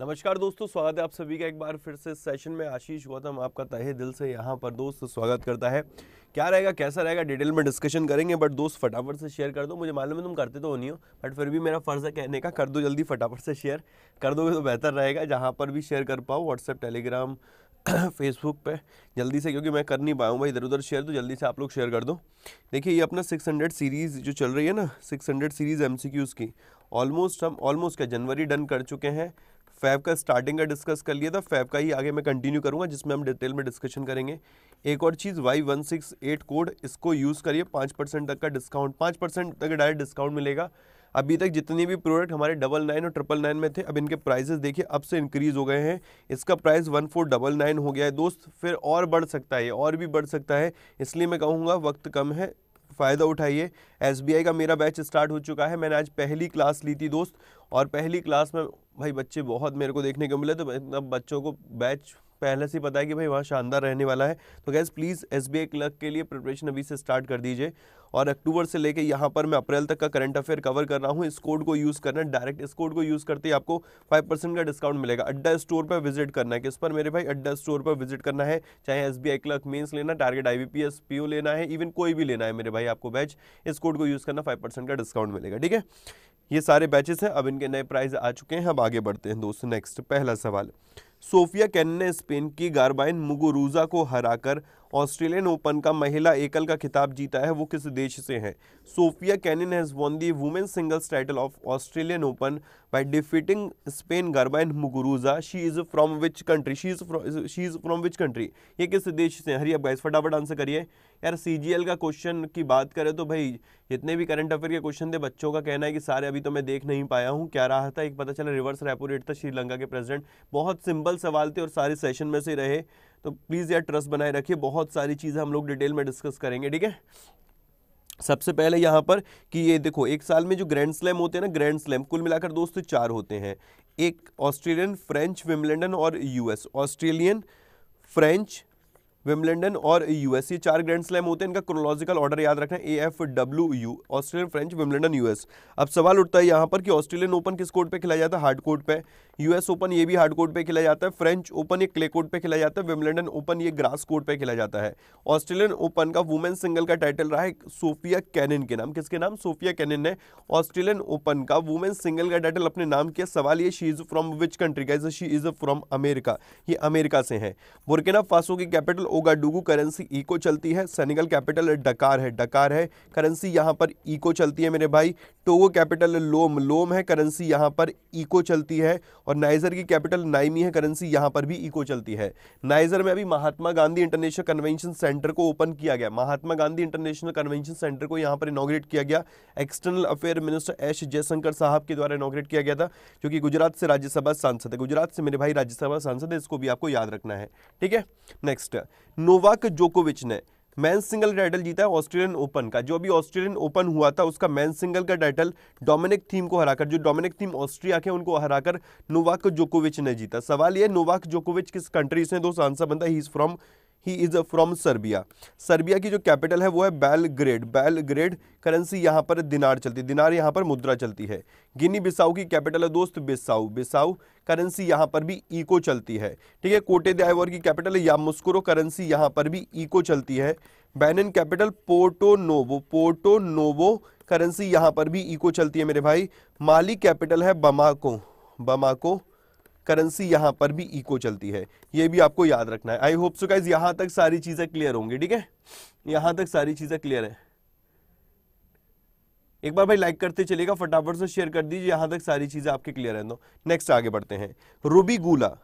नमस्कार दोस्तों स्वागत है आप सभी का एक बार फिर से सेशन में आशीष गौतम आपका तहे दिल से यहाँ पर दोस्त स्वागत करता है क्या रहेगा कैसा रहेगा डिटेल में डिस्कशन करेंगे बट दोस्त फटाफट से शेयर कर दो मुझे मालूम है तुम करते तो नहीं हो बट फिर भी मेरा फ़र्ज़ है कहने का कर दो जल्दी फटाफट से शेयर कर दोगे तो बेहतर रहेगा जहाँ पर भी शेयर कर पाओ व्हाट्सएप टेलीग्राम फेसबुक पे जल्दी से क्योंकि मैं कर नहीं पाऊँगा इधर उधर शेयर तो जल्दी से आप लोग शेयर कर दो देखिए ये अपना 600 सीरीज़ जो चल रही है ना 600 सीरीज़ एमसीक्यूज़ की ऑलमोस्ट हम ऑलमोस्ट क्या जनवरी डन कर चुके हैं फैब का स्टार्टिंग का डिस्कस कर लिया था फैब का ही आगे मैं कंटिन्यू करूँगा जिसमें हम डिटेल में डिस्कशन करेंगे एक और चीज़ Y one six eight code इसको यूज़ करिए पाँच परसेंट तक का डिस्काउंट पाँच परसेंट तक डायरेक्ट डिस्काउंट मिलेगा अभी तक जितने भी प्रोडक्ट हमारे डबल नाइन और ट्रिपल नाइन में थे अब इनके प्राइजेस देखिए अब से इंक्रीज़ हो गए हैं इसका price one four double nine हो गया है दोस्त फिर और बढ़ सकता है और भी बढ़ सकता है इसलिए मैं कहूँगा वक्त कम है फ़ायदा उठाइए एस का मेरा बैच स्टार्ट हो चुका है मैंने आज पहली क्लास ली थी दोस्त और पहली क्लास में भाई बच्चे बहुत मेरे को देखने को मिले तो बच्चों को बैच पहले से पता है कि भाई वहाँ शानदार रहने वाला है तो guess please S B clerk के लिए प्रिपरेशन अभी से स्टार्ट कर दीजिए और अक्टूबर से लेके यहाँ पर मैं अप्रैल तक का करंट अफेयर कवर कर रहा हूँ इस कोड को यूज़ करना डायरेक्ट इस कोड को यूज़ करते ही आपको फाइव परसेंट का डिस्काउंट मिलेगा अड्डा स्टोर पर विजिट करना है किस पर मेरे भाई अड्डा स्टोर पर विजिट करना है चाहे एस बी क्लर्क मेन्स लेना टारगेट आई बी लेना है इवन कोई भी लेना है मेरे भाई आपको बैच इस कोड को यूज़ करना फाइव का डिस्काउंट मिलेगा ठीक है ये सारे बैचेस हैं अब इनके नए प्राइस आ चुके हैं अब आगे बढ़ते हैं दोस्तों नेक्स्ट पहला सवाल सोफिया कैन ने स्पेन की गारबाइन मुगुरूजा को हराकर ऑस्ट्रेलियन ओपन का महिला एकल का खिताब जीता है वो किस देश से हैं Sofia Kenin has won the women singles title of Australian Open by defeating Spain Garbine Muguruza she is from which country she is she is from which country ये किस देश से हरिया हरी अब गाइस फटाफट आंसर करिए यार सी का क्वेश्चन की बात करें तो भाई जितने भी करंट अफेयर के क्वेश्चन थे बच्चों का कहना है कि सारे अभी तो मैं देख नहीं पाया हूँ क्या रहा था एक पता चला रिवर्स रेपो रेट था श्रीलंका के प्रेसिडेंट बहुत सिंपल सवाल थे और सारे सेशन में से रहे तो प्लीज़ यार ट्रस्ट बनाए रखिए बहुत सारी चीज़ें हम लोग डिटेल में डिस्कस करेंगे ठीक है सबसे पहले यहाँ पर कि ये देखो एक साल में जो ग्रैंड स्लैम होते हैं ना ग्रैंड स्लैम कुल मिलाकर दोस्त चार होते हैं एक ऑस्ट्रेलियन फ्रेंच विमलेंडन और यूएस ऑस्ट्रेलियन फ्रेंच विमलिंडन और यूएस ये चार ग्रैंड स्लैम होते हैं इनका क्रोलॉजिकल ऑर्डर याद रखना A F W U Australian French Wimbledon US अब सवाल उठता है यहाँ पर कि ऑस्ट्रेलियन ओपन किस कोर्ट पे खिलाया जाता है हार्ड कोर्ट पे यूएस ओपन ये भी हार्ड कोर्ट पे खिलाया जाता है फ्रेंच ओपन ये क्ले कोर्ट पे खिलाया जाता है विमलिंडन ओपन ये ग्रास कोर्ट पे खिलाया जाता है ऑस्ट्रेलियन ओपन का वुमेन सिंगल का टाइटल रहा है सोफिया कैनन के नाम किसके नाम सोफिया कैनन ने ऑस्ट्रेलियन ओपन का वुमेन सिंगल का टाइटल अपने नाम किया सवाल ये she is from which country का शी इज फ्रॉम अमेरिका ये अमेरिका से है बुरकिना फासो की कैपिटल ओगाडुगू करेंसी ईको चलती है सेनेगल कैपिटल डकार है डकार है करेंसी यहाँ पर ईको चलती है मेरे भाई टोगो कैपिटल लोम लोम है करेंसी यहाँ पर ईको चलती है और नाइजर की कैपिटल नाइमी है करेंसी यहाँ पर भी ईको चलती है नाइजर में अभी Mahatma Gandhi International Convention Centre को ओपन किया गया Mahatma Gandhi International Convention Centre को यहाँ पर इनोग्रेट किया गया external affair minister S Jaishankar साहब के द्वारा इनोग्रेट किया गया था जो कि गुजरात से राज्यसभा सांसद है गुजरात से मेरे भाई राज्यसभा सांसद है इसको भी आपको याद रखना है ठीक है नेक्स्ट नोवाक जोकोविच ने मैन सिंगल टाइटल जीता है ऑस्ट्रेलियन ओपन का जो अभी ऑस्ट्रेलियन ओपन हुआ था उसका मैन सिंगल का टाइटल डोमिनिक थीम को हराकर जो डोमिनिक थीम ऑस्ट्रिया के उनको हराकर नोवाक जोकोविच ने जीता सवाल ये नोवाक जोकोविच किस कंट्री से दोस्त आंसर बनता है he is from he is from Serbia Serbia की जो कैपिटल है वो है बैलग्रेड बैलग्रेड करेंसी यहाँ पर दिनार चलती है दिनार यहाँ पर मुद्रा चलती है गिनी बिसाऊ की कैपिटल है दोस्त बिसाऊ बिसाऊ करेंसी यहाँ पर भी ईको चलती है ठीक है कोटे दाइवर की कैपिटल है या मुस्कुरो करेंसी यहाँ पर भी ईको चलती है Benin capital Porto Novo Porto Novo currency यहाँ पर भी ईको चलती है मेरे भाई माली कैपिटल है बमाको बमाको करेंसी यहां पर भी इको चलती है ये भी आपको याद रखना है आई होप सो गाइज यहां तक सारी चीज़ें क्लियर होंगी ठीक है यहां तक सारी चीज़ें क्लियर है एक बार भाई लाइक करते चलेगा फटाफट से शेयर कर दीजिए यहां तक सारी चीज़ें आपके क्लियर है नेक्स्ट आगे बढ़ते हैं रूबी गूला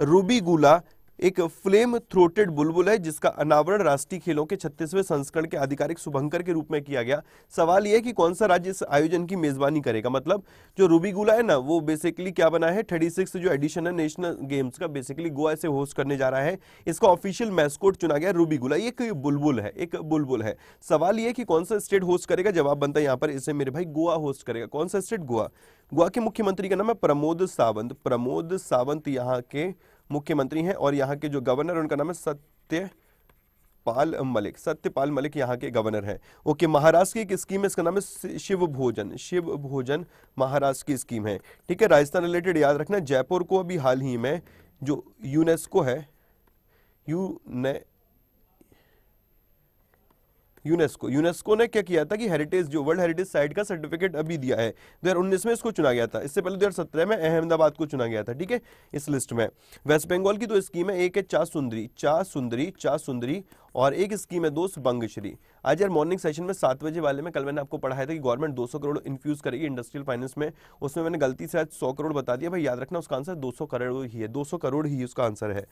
रूबी गूला एक फ्लेम थ्रोटेड बुलबुल है जिसका अनावरण राष्ट्रीय खेलों के छत्तीसवें संस्करण के आधिकारिक शुभंकर के रूप में किया गया सवाल यह है कि कौन सा राज्य इस आयोजन की मेजबानी करेगा मतलब जो रूबी गुला है ना वो बेसिकली क्या बना है थर्टी सिक्स जो एडिशन है नेशनल गेम्स का बेसिकली गोवा से होस्ट करने जा रहा है इसका ऑफिशियल मैस्कोट चुना गया रूबी गुला एक बुलबुल है एक बुलबुल है सवाल यह कि कौन सा स्टेट होस्ट करेगा जवाब बनता है यहाँ पर इसे मेरे भाई गोवा होस्ट करेगा कौन सा स्टेट गोवा गोवा के मुख्यमंत्री का नाम है प्रमोद सावंत प्रमोद सावंत यहाँ के मुख्यमंत्री हैं और यहाँ के जो गवर्नर उनका नाम है सत्य पाल मलिक सत्यपाल मलिक यहाँ के गवर्नर हैं ओके महाराष्ट्र की एक स्कीम है इसका नाम है शिव भोजन शिव भोजन महाराष्ट्र की स्कीम है ठीक है राजस्थान रिलेटेड याद रखना जयपुर को अभी हाल ही में जो यूनेस्को है यूने यूनेस्को यूनेस्को ने क्या किया था कि हेरिटेज जो वर्ल्ड हेरिटेज साइट का सर्टिफिकेट अभी दिया है दो में इसको चुना गया था इससे पहले दो में अहमदाबाद को चुना गया था ठीक है इस लिस्ट में वेस्ट बंगाल की दो तो स्कीम है एक है चा सुंदरी चा सुंदरी चा सुंदरी और एक स्कीम है दोस्त बंगश्री आज यार मॉर्निंग सेशन में सात बजे वाले में कल मैंने आपको पढ़ाया था कि गवर्नमेंट 200 करोड़ इन्फ्यूज करेगी इंडस्ट्रियल फाइनेंस में उसमें मैंने गलती से आज 100 करोड़ बता दिया भाई याद रखना उसका आंसर 200 करोड़ ही है 200 करोड़ ही उसका आंसर है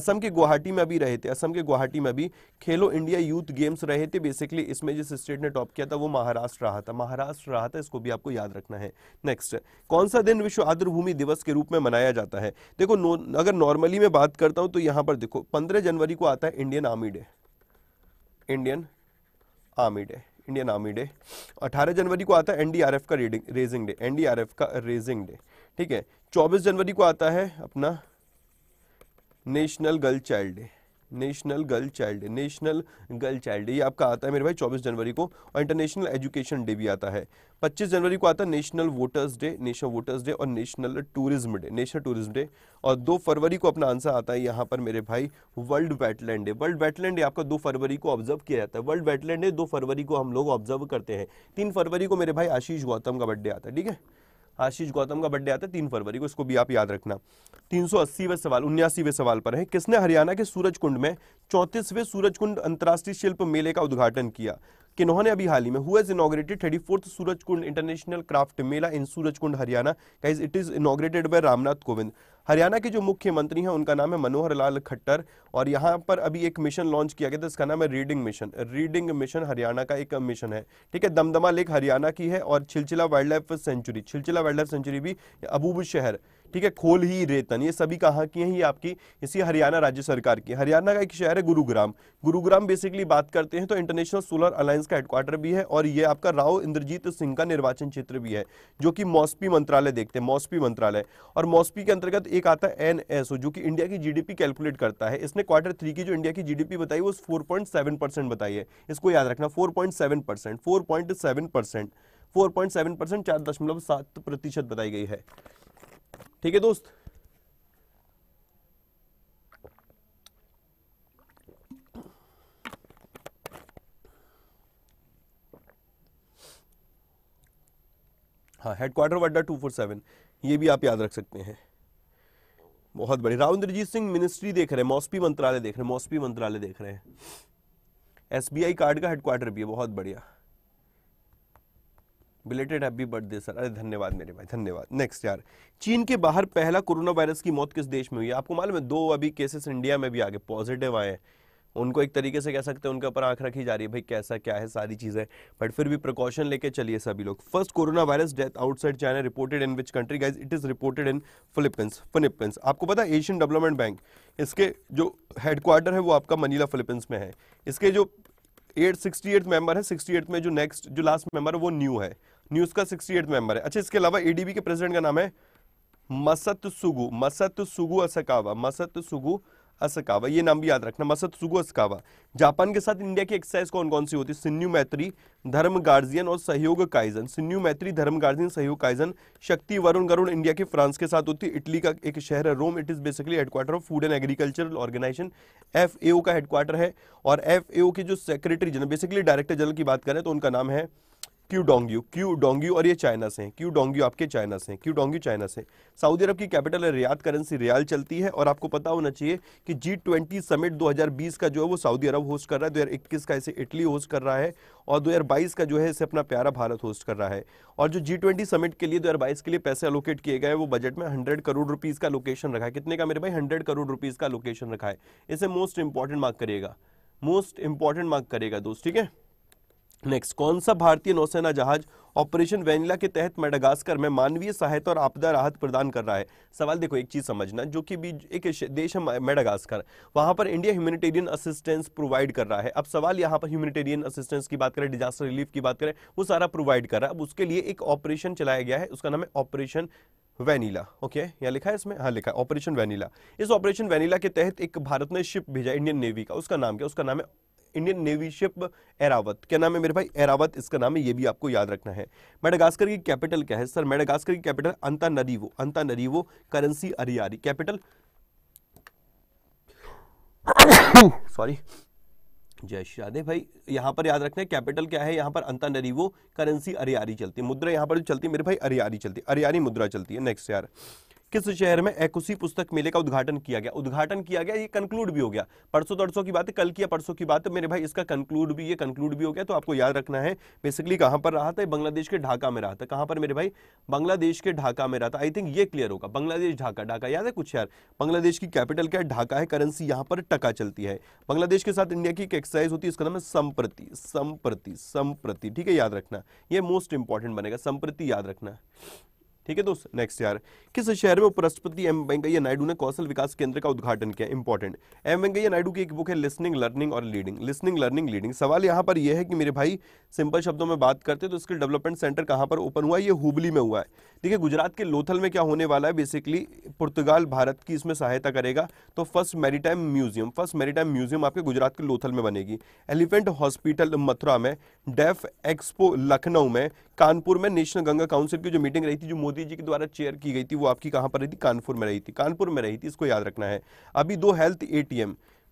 असम के गुवाहाटी में अभी रहे थे असम के गुवाहाटी में अभी खेलो इंडिया यूथ गेम्स रहे थे बेसिकली इसमें जिस स्टेट ने टॉप किया था वो महाराष्ट्र रहा था महाराष्ट्र रहा था इसको भी आपको याद रखना है नेक्स्ट कौन सा दिन विश्व भूमि दिवस के रूप में मनाया जाता है देखो अगर नॉर्मली मैं बात करता हूँ तो यहाँ पर देखो पंद्रह जनवरी को आता है Indian army day Indian army day Indian army day 18 जनवरी को आता है एनडीआरएफ का रेडिंग रेजिंग डे एनडीआरएफ का रेजिंग डे ठीक है 24 जनवरी को आता है अपना national girl child day national girl child national girl child day ये आपका आता है मेरे भाई 24 जनवरी को और इंटरनेशनल एजुकेशन डे भी आता है 25 जनवरी को आता है national voters day national voters day और national tourism day national tourism day और दो फरवरी को अपना आंसर आता है यहाँ पर मेरे भाई world wetland day world wetland day आपका दो फरवरी को ऑब्जर्व किया जाता है वर्ल्ड वेटलैंड डे दो फरवरी को हम लोग ऑब्जर्व करते हैं तीन फरवरी को मेरे भाई आशीष गौतम का बर्थडे आता है ठीक है आशीष गौतम का बर्थडे आता है तीन फरवरी को इसको भी आप याद रखना तीन सौ अस्सीवें सवाल उन्यासीवे सवाल पर है किसने हरियाणा के सूरज कुंड में चौंतीसवें सूरज कुंड अंतर्राष्ट्रीय शिल्प मेले का उद्घाटन किया किन्होंने अभी हाल ही में हुआ is inaugurated thirty fourth Surajkund international craft mela in Surajkund Haryana it is inaugurated by Ramnath Kovind Haryana के जो मुख्यमंत्री हैं उनका नाम है मनोहर लाल खट्टर और यहाँ पर अभी एक मिशन लॉन्च किया गया था इसका नाम है reading mission reading mission Haryana का एक मिशन है ठीक है दमदमा लेक हरियाणा की है और Chilchila wildlife sanctuary Chilchila wildlife sanctuary भी अबूब शहर ठीक है खोल ही रेतन ये सभी कहाँ की हैं ये आपकी इसी हरियाणा राज्य सरकार की हरियाणा का एक शहर है गुरुग्राम गुरुग्राम बेसिकली बात करते हैं तो इंटरनेशनल सोलर अलायंस का हेडक्वार्टर भी है और ये आपका राव इंद्रजीत सिंह का निर्वाचन क्षेत्र भी है जो कि मौसपी मंत्रालय देखते हैं मौसपी मंत्रालय और मौसपी के अंतर्गत एक आता है एन जो कि इंडिया की जीडीपी कैलकुलेट करता है इसने क्वार्टर थ्री की जो इंडिया की जीडीपी बताई वो फोर बताई है इसको याद रखना फोर पॉइंट सेवन परसेंट चार दशमलव सात प्रतिशत बताई गई है ठीक है दोस्त हाँ हेडक्वार्टर वड्डा 247 ये भी आप याद रख सकते हैं बहुत बड़ी राव इंद्रजीत सिंह मिनिस्ट्री देख रहे हैं मौसमी मंत्रालय देख रहे हैं मौसमी मंत्रालय देख रहे हैं एसबीआई कार्ड का हेडक्वार्टर भी है बहुत बढ़िया बिलेटेड हैप्पी बर्थडे सर अरे धन्यवाद मेरे भाई धन्यवाद नेक्स्ट यार चीन के बाहर पहला कोरोना वायरस की मौत किस देश में हुई है आपको मालूम है दो अभी केसेस इंडिया में भी आगे पॉजिटिव आए हैं उनको एक तरीके से कह सकते हैं उनके ऊपर आंख रखी जा रही है भाई कैसा क्या है सारी चीज़ें बट फिर भी प्रिकॉशन लेके चलिए सभी लोग first corona virus death outside China reported in which country guys it is reported in Philippines Philippines आपको पता है एशियन डेवलपमेंट बैंक इसके जो हेडक्वार्टर है वो आपका मनीला फिलिपींस में है इसके जो एट सिक्सटी एट मेंबर है सिक्सटी एट में जो नेक्स्ट जो लास्ट मेंबर है वो न्यू है न्यूज का सिक्सटी एट मेंबर है अच्छा इसके अलावा एडीबी के प्रेसिडेंट का नाम है मसत सुगु मसत सुगु असकावा मसत सुगु असकावा ये नाम भी याद रखना मसत सुगु असकावा जापान के साथ इंडिया की एक्सरसाइज कौन कौन सी होती है सिन्यू मैत्री धर्म गार्जियन और सहयोग काइजन सिन्यू मैत्री धर्म guardian Sahyog Kaijin Shakti Varuna Garuda India के फ्रांस के साथ होती है इटली का एक शहर है Rome it is basically headquarter of food and agricultural organisation F का हेडक्वार्टर है और एफ के जो secretary general basically director general की बात करें तो उनका नाम है क्यू डोंग्यू क्यू डोंग्यू और ये चाइना से हैं क्यू डोंग्यू आपके चाइना से हैं क्यू डोंग्यू चाइना से सऊदी अरब की कैपिटल है रियाद करेंसी रियाल चलती है और आपको पता होना चाहिए कि जी ट्वेंटी समिट 2020 का जो है वो सऊदी अरब होस्ट कर रहा है दो हजार इक्कीस का इसे इटली होस्ट कर रहा है और बाईस का जो है इसे अपना प्यारा भारत होस्ट कर रहा है और जो जी ट्वेंटी समिट के लिए बाईस के लिए पैसे अलोकेट किए गए वो बजट में हंड्रेड करोड़ रुपीज़ का लोकेशन रखा है कितने का मेरे भाई हंड्रेड करोड़ रुपीज़ का लोकेशन रखा है इसे मोस्ट इंपॉर्टेंट मार्क करिएगा मोस्ट इंपॉर्टेंट मार्क करेगा दोस्त ठीक है नेक्स्ट कौन सा भारतीय नौसेना जहाज ऑपरेशन वेनिला के तहत मेडागास्कर में मानवीय सहायता और आपदा राहत प्रदान कर रहा है सवाल देखो एक चीज समझना जो कि भी एक देश है मेडागास्कर वहां पर इंडिया ह्यूमैनिटेरियन असिस्टेंस प्रोवाइड कर रहा है अब सवाल यहाँ पर ह्यूमैनिटेरियन असिस्टेंस की बात करें डिजास्टर रिलीफ की बात करें वो सारा प्रोवाइड कर रहा है अब उसके लिए एक ऑपरेशन चलाया गया है उसका नाम है ऑपरेशन वैनिला ओके यहाँ लिखा है इसमें हाँ लिखा है ऑपरेशन वैनिला इस ऑपरेशन वैनिला के तहत एक भारत ने शिप भेजा इंडियन नेवी का उसका नाम क्या उसका नाम है इंडियन नेवी शिप एरावत क्या नाम है मेरे भाई एरावत इसका नाम है ये भी आपको याद रखना है मेडागास्कर की कैपिटल क्या है सर मेडागास्कर की capital Antananarivo Antananarivo currency ariary capital sorry जय श्री राधे भाई यहाँ पर याद रखना है कैपिटल क्या है यहाँ पर अंता नरीवो करेंसी अरियारी चलती है मुद्रा यहाँ पर जो चलती है मेरे भाई अरियारी चलती है अरियारी मुद्रा चलती है नेक्स्ट यार किस शहर में एकुसी पुस्तक मेले का उद्घाटन किया गया उद्घाटन किया गया ये कंक्लूड भी हो गया परसों तरसों की बात है कल की या परसों की बात है मेरे भाई इसका कंक्लूड भी ये कंक्लूड भी हो गया तो आपको याद रखना है बेसिकली कहां पर रहा था बांग्लादेश के ढाका में रहा था कहां पर मेरे भाई बांग्लादेश के ढाका में रहा था आई थिंक ये क्लियर होगा बांग्लादेश ढाका ढाका याद है कुछ यार बांग्लादेश की कैपिटल क्या ढाका है करेंसी यहां पर टका चलती है बांग्लादेश के साथ इंडिया की एक एक्सरसाइज होती है इसका नाम है संप्रति संप्रति संप्रति ठीक है याद रखना यह मोस्ट इंपॉर्टेंट बनेगा संप्रति याद रखना ठीक है दोस्त नेक्स्ट यार किस शहर में उपराष्ट्रपति एम वेंकैया नायडू ने कौशल विकास केंद्र का उद्घाटन किया इंपॉर्टेंट एम वेंकैया नायडू की एक बुक है लिसनिंग लर्निंग और लीडिंग लिसनिंग लर्निंग लीडिंग सवाल यहाँ पर यह है कि मेरे भाई सिंपल शब्दों में बात करते तो स्किल डेवलपमेंट सेंटर कहाँ पर ओपन हुआ ये हुबली में हुआ है देखिए गुजरात के लोथल में क्या होने वाला है बेसिकली पुर्तगाल भारत की इसमें सहायता करेगा तो first maritime museum first maritime museum आपके गुजरात के लोथल में बनेगी एलिफेंट हॉस्पिटल मथुरा में डेफ एक्सपो लखनऊ में कानपुर में नेशनल गंगा काउंसिल की जो मीटिंग रही थी जो मोदी जी के द्वारा चेयर की गई थी वो आपकी कहाँ पर रही थी कानपुर में रही थी कानपुर में रही थी इसको याद रखना है अभी दो हेल्थ ए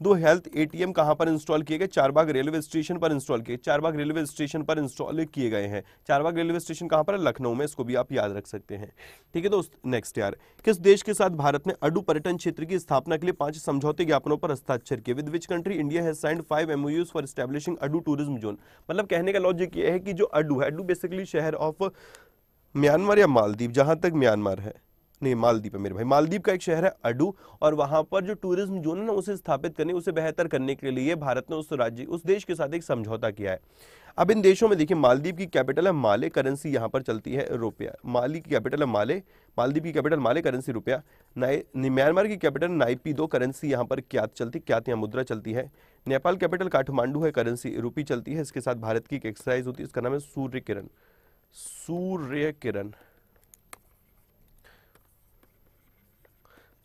दो हेल्थ एटीएम कहां पर इंस्टॉल किए गए चारबाग रेलवे स्टेशन पर इंस्टॉल किए चारबाग रेलवे स्टेशन पर इंस्टॉल किए गए हैं चारबाग रेलवे स्टेशन कहां पर है लखनऊ में इसको भी आप याद रख सकते हैं ठीक है दोस्त नेक्स्ट यार किस देश के साथ भारत ने अडू पर्यटन क्षेत्र की स्थापना के लिए पांच समझौते ज्ञापनों पर हस्ताक्षर किए with which country India has signed five MoUs for establishing Addu tourism zone मतलब कहने का लॉजिक यह है कि जो अडू है अडू बेसिकली शहर ऑफ म्यांमार या मालदीव जहां तक म्यांमार है नहीं मालदीप है मेरे भाई मालदीप का एक शहर है अडू और वहां पर जो टूरिज्म जोन है ना उसे स्थापित करने उसे बेहतर करने के लिए भारत ने उस राज्य उस देश के साथ एक समझौता किया है अब इन देशों में देखिए मालदीप की कैपिटल है माले करेंसी यहाँ पर चलती है रुपया माली की कैपिटल है माले मालदीप की कैपिटल माले करेंसी रुपया नाई म्यांमार की कैपिटल नाइपी दो करेंसी यहाँ पर क्या चलती क्या यहाँ मुद्रा चलती है नेपाल कैपिटल काठमांडू है करेंसी रुपी चलती है इसके साथ भारत की एक एक्सरसाइज होती है इसका नाम है सूर्य किरण सूर्य किरण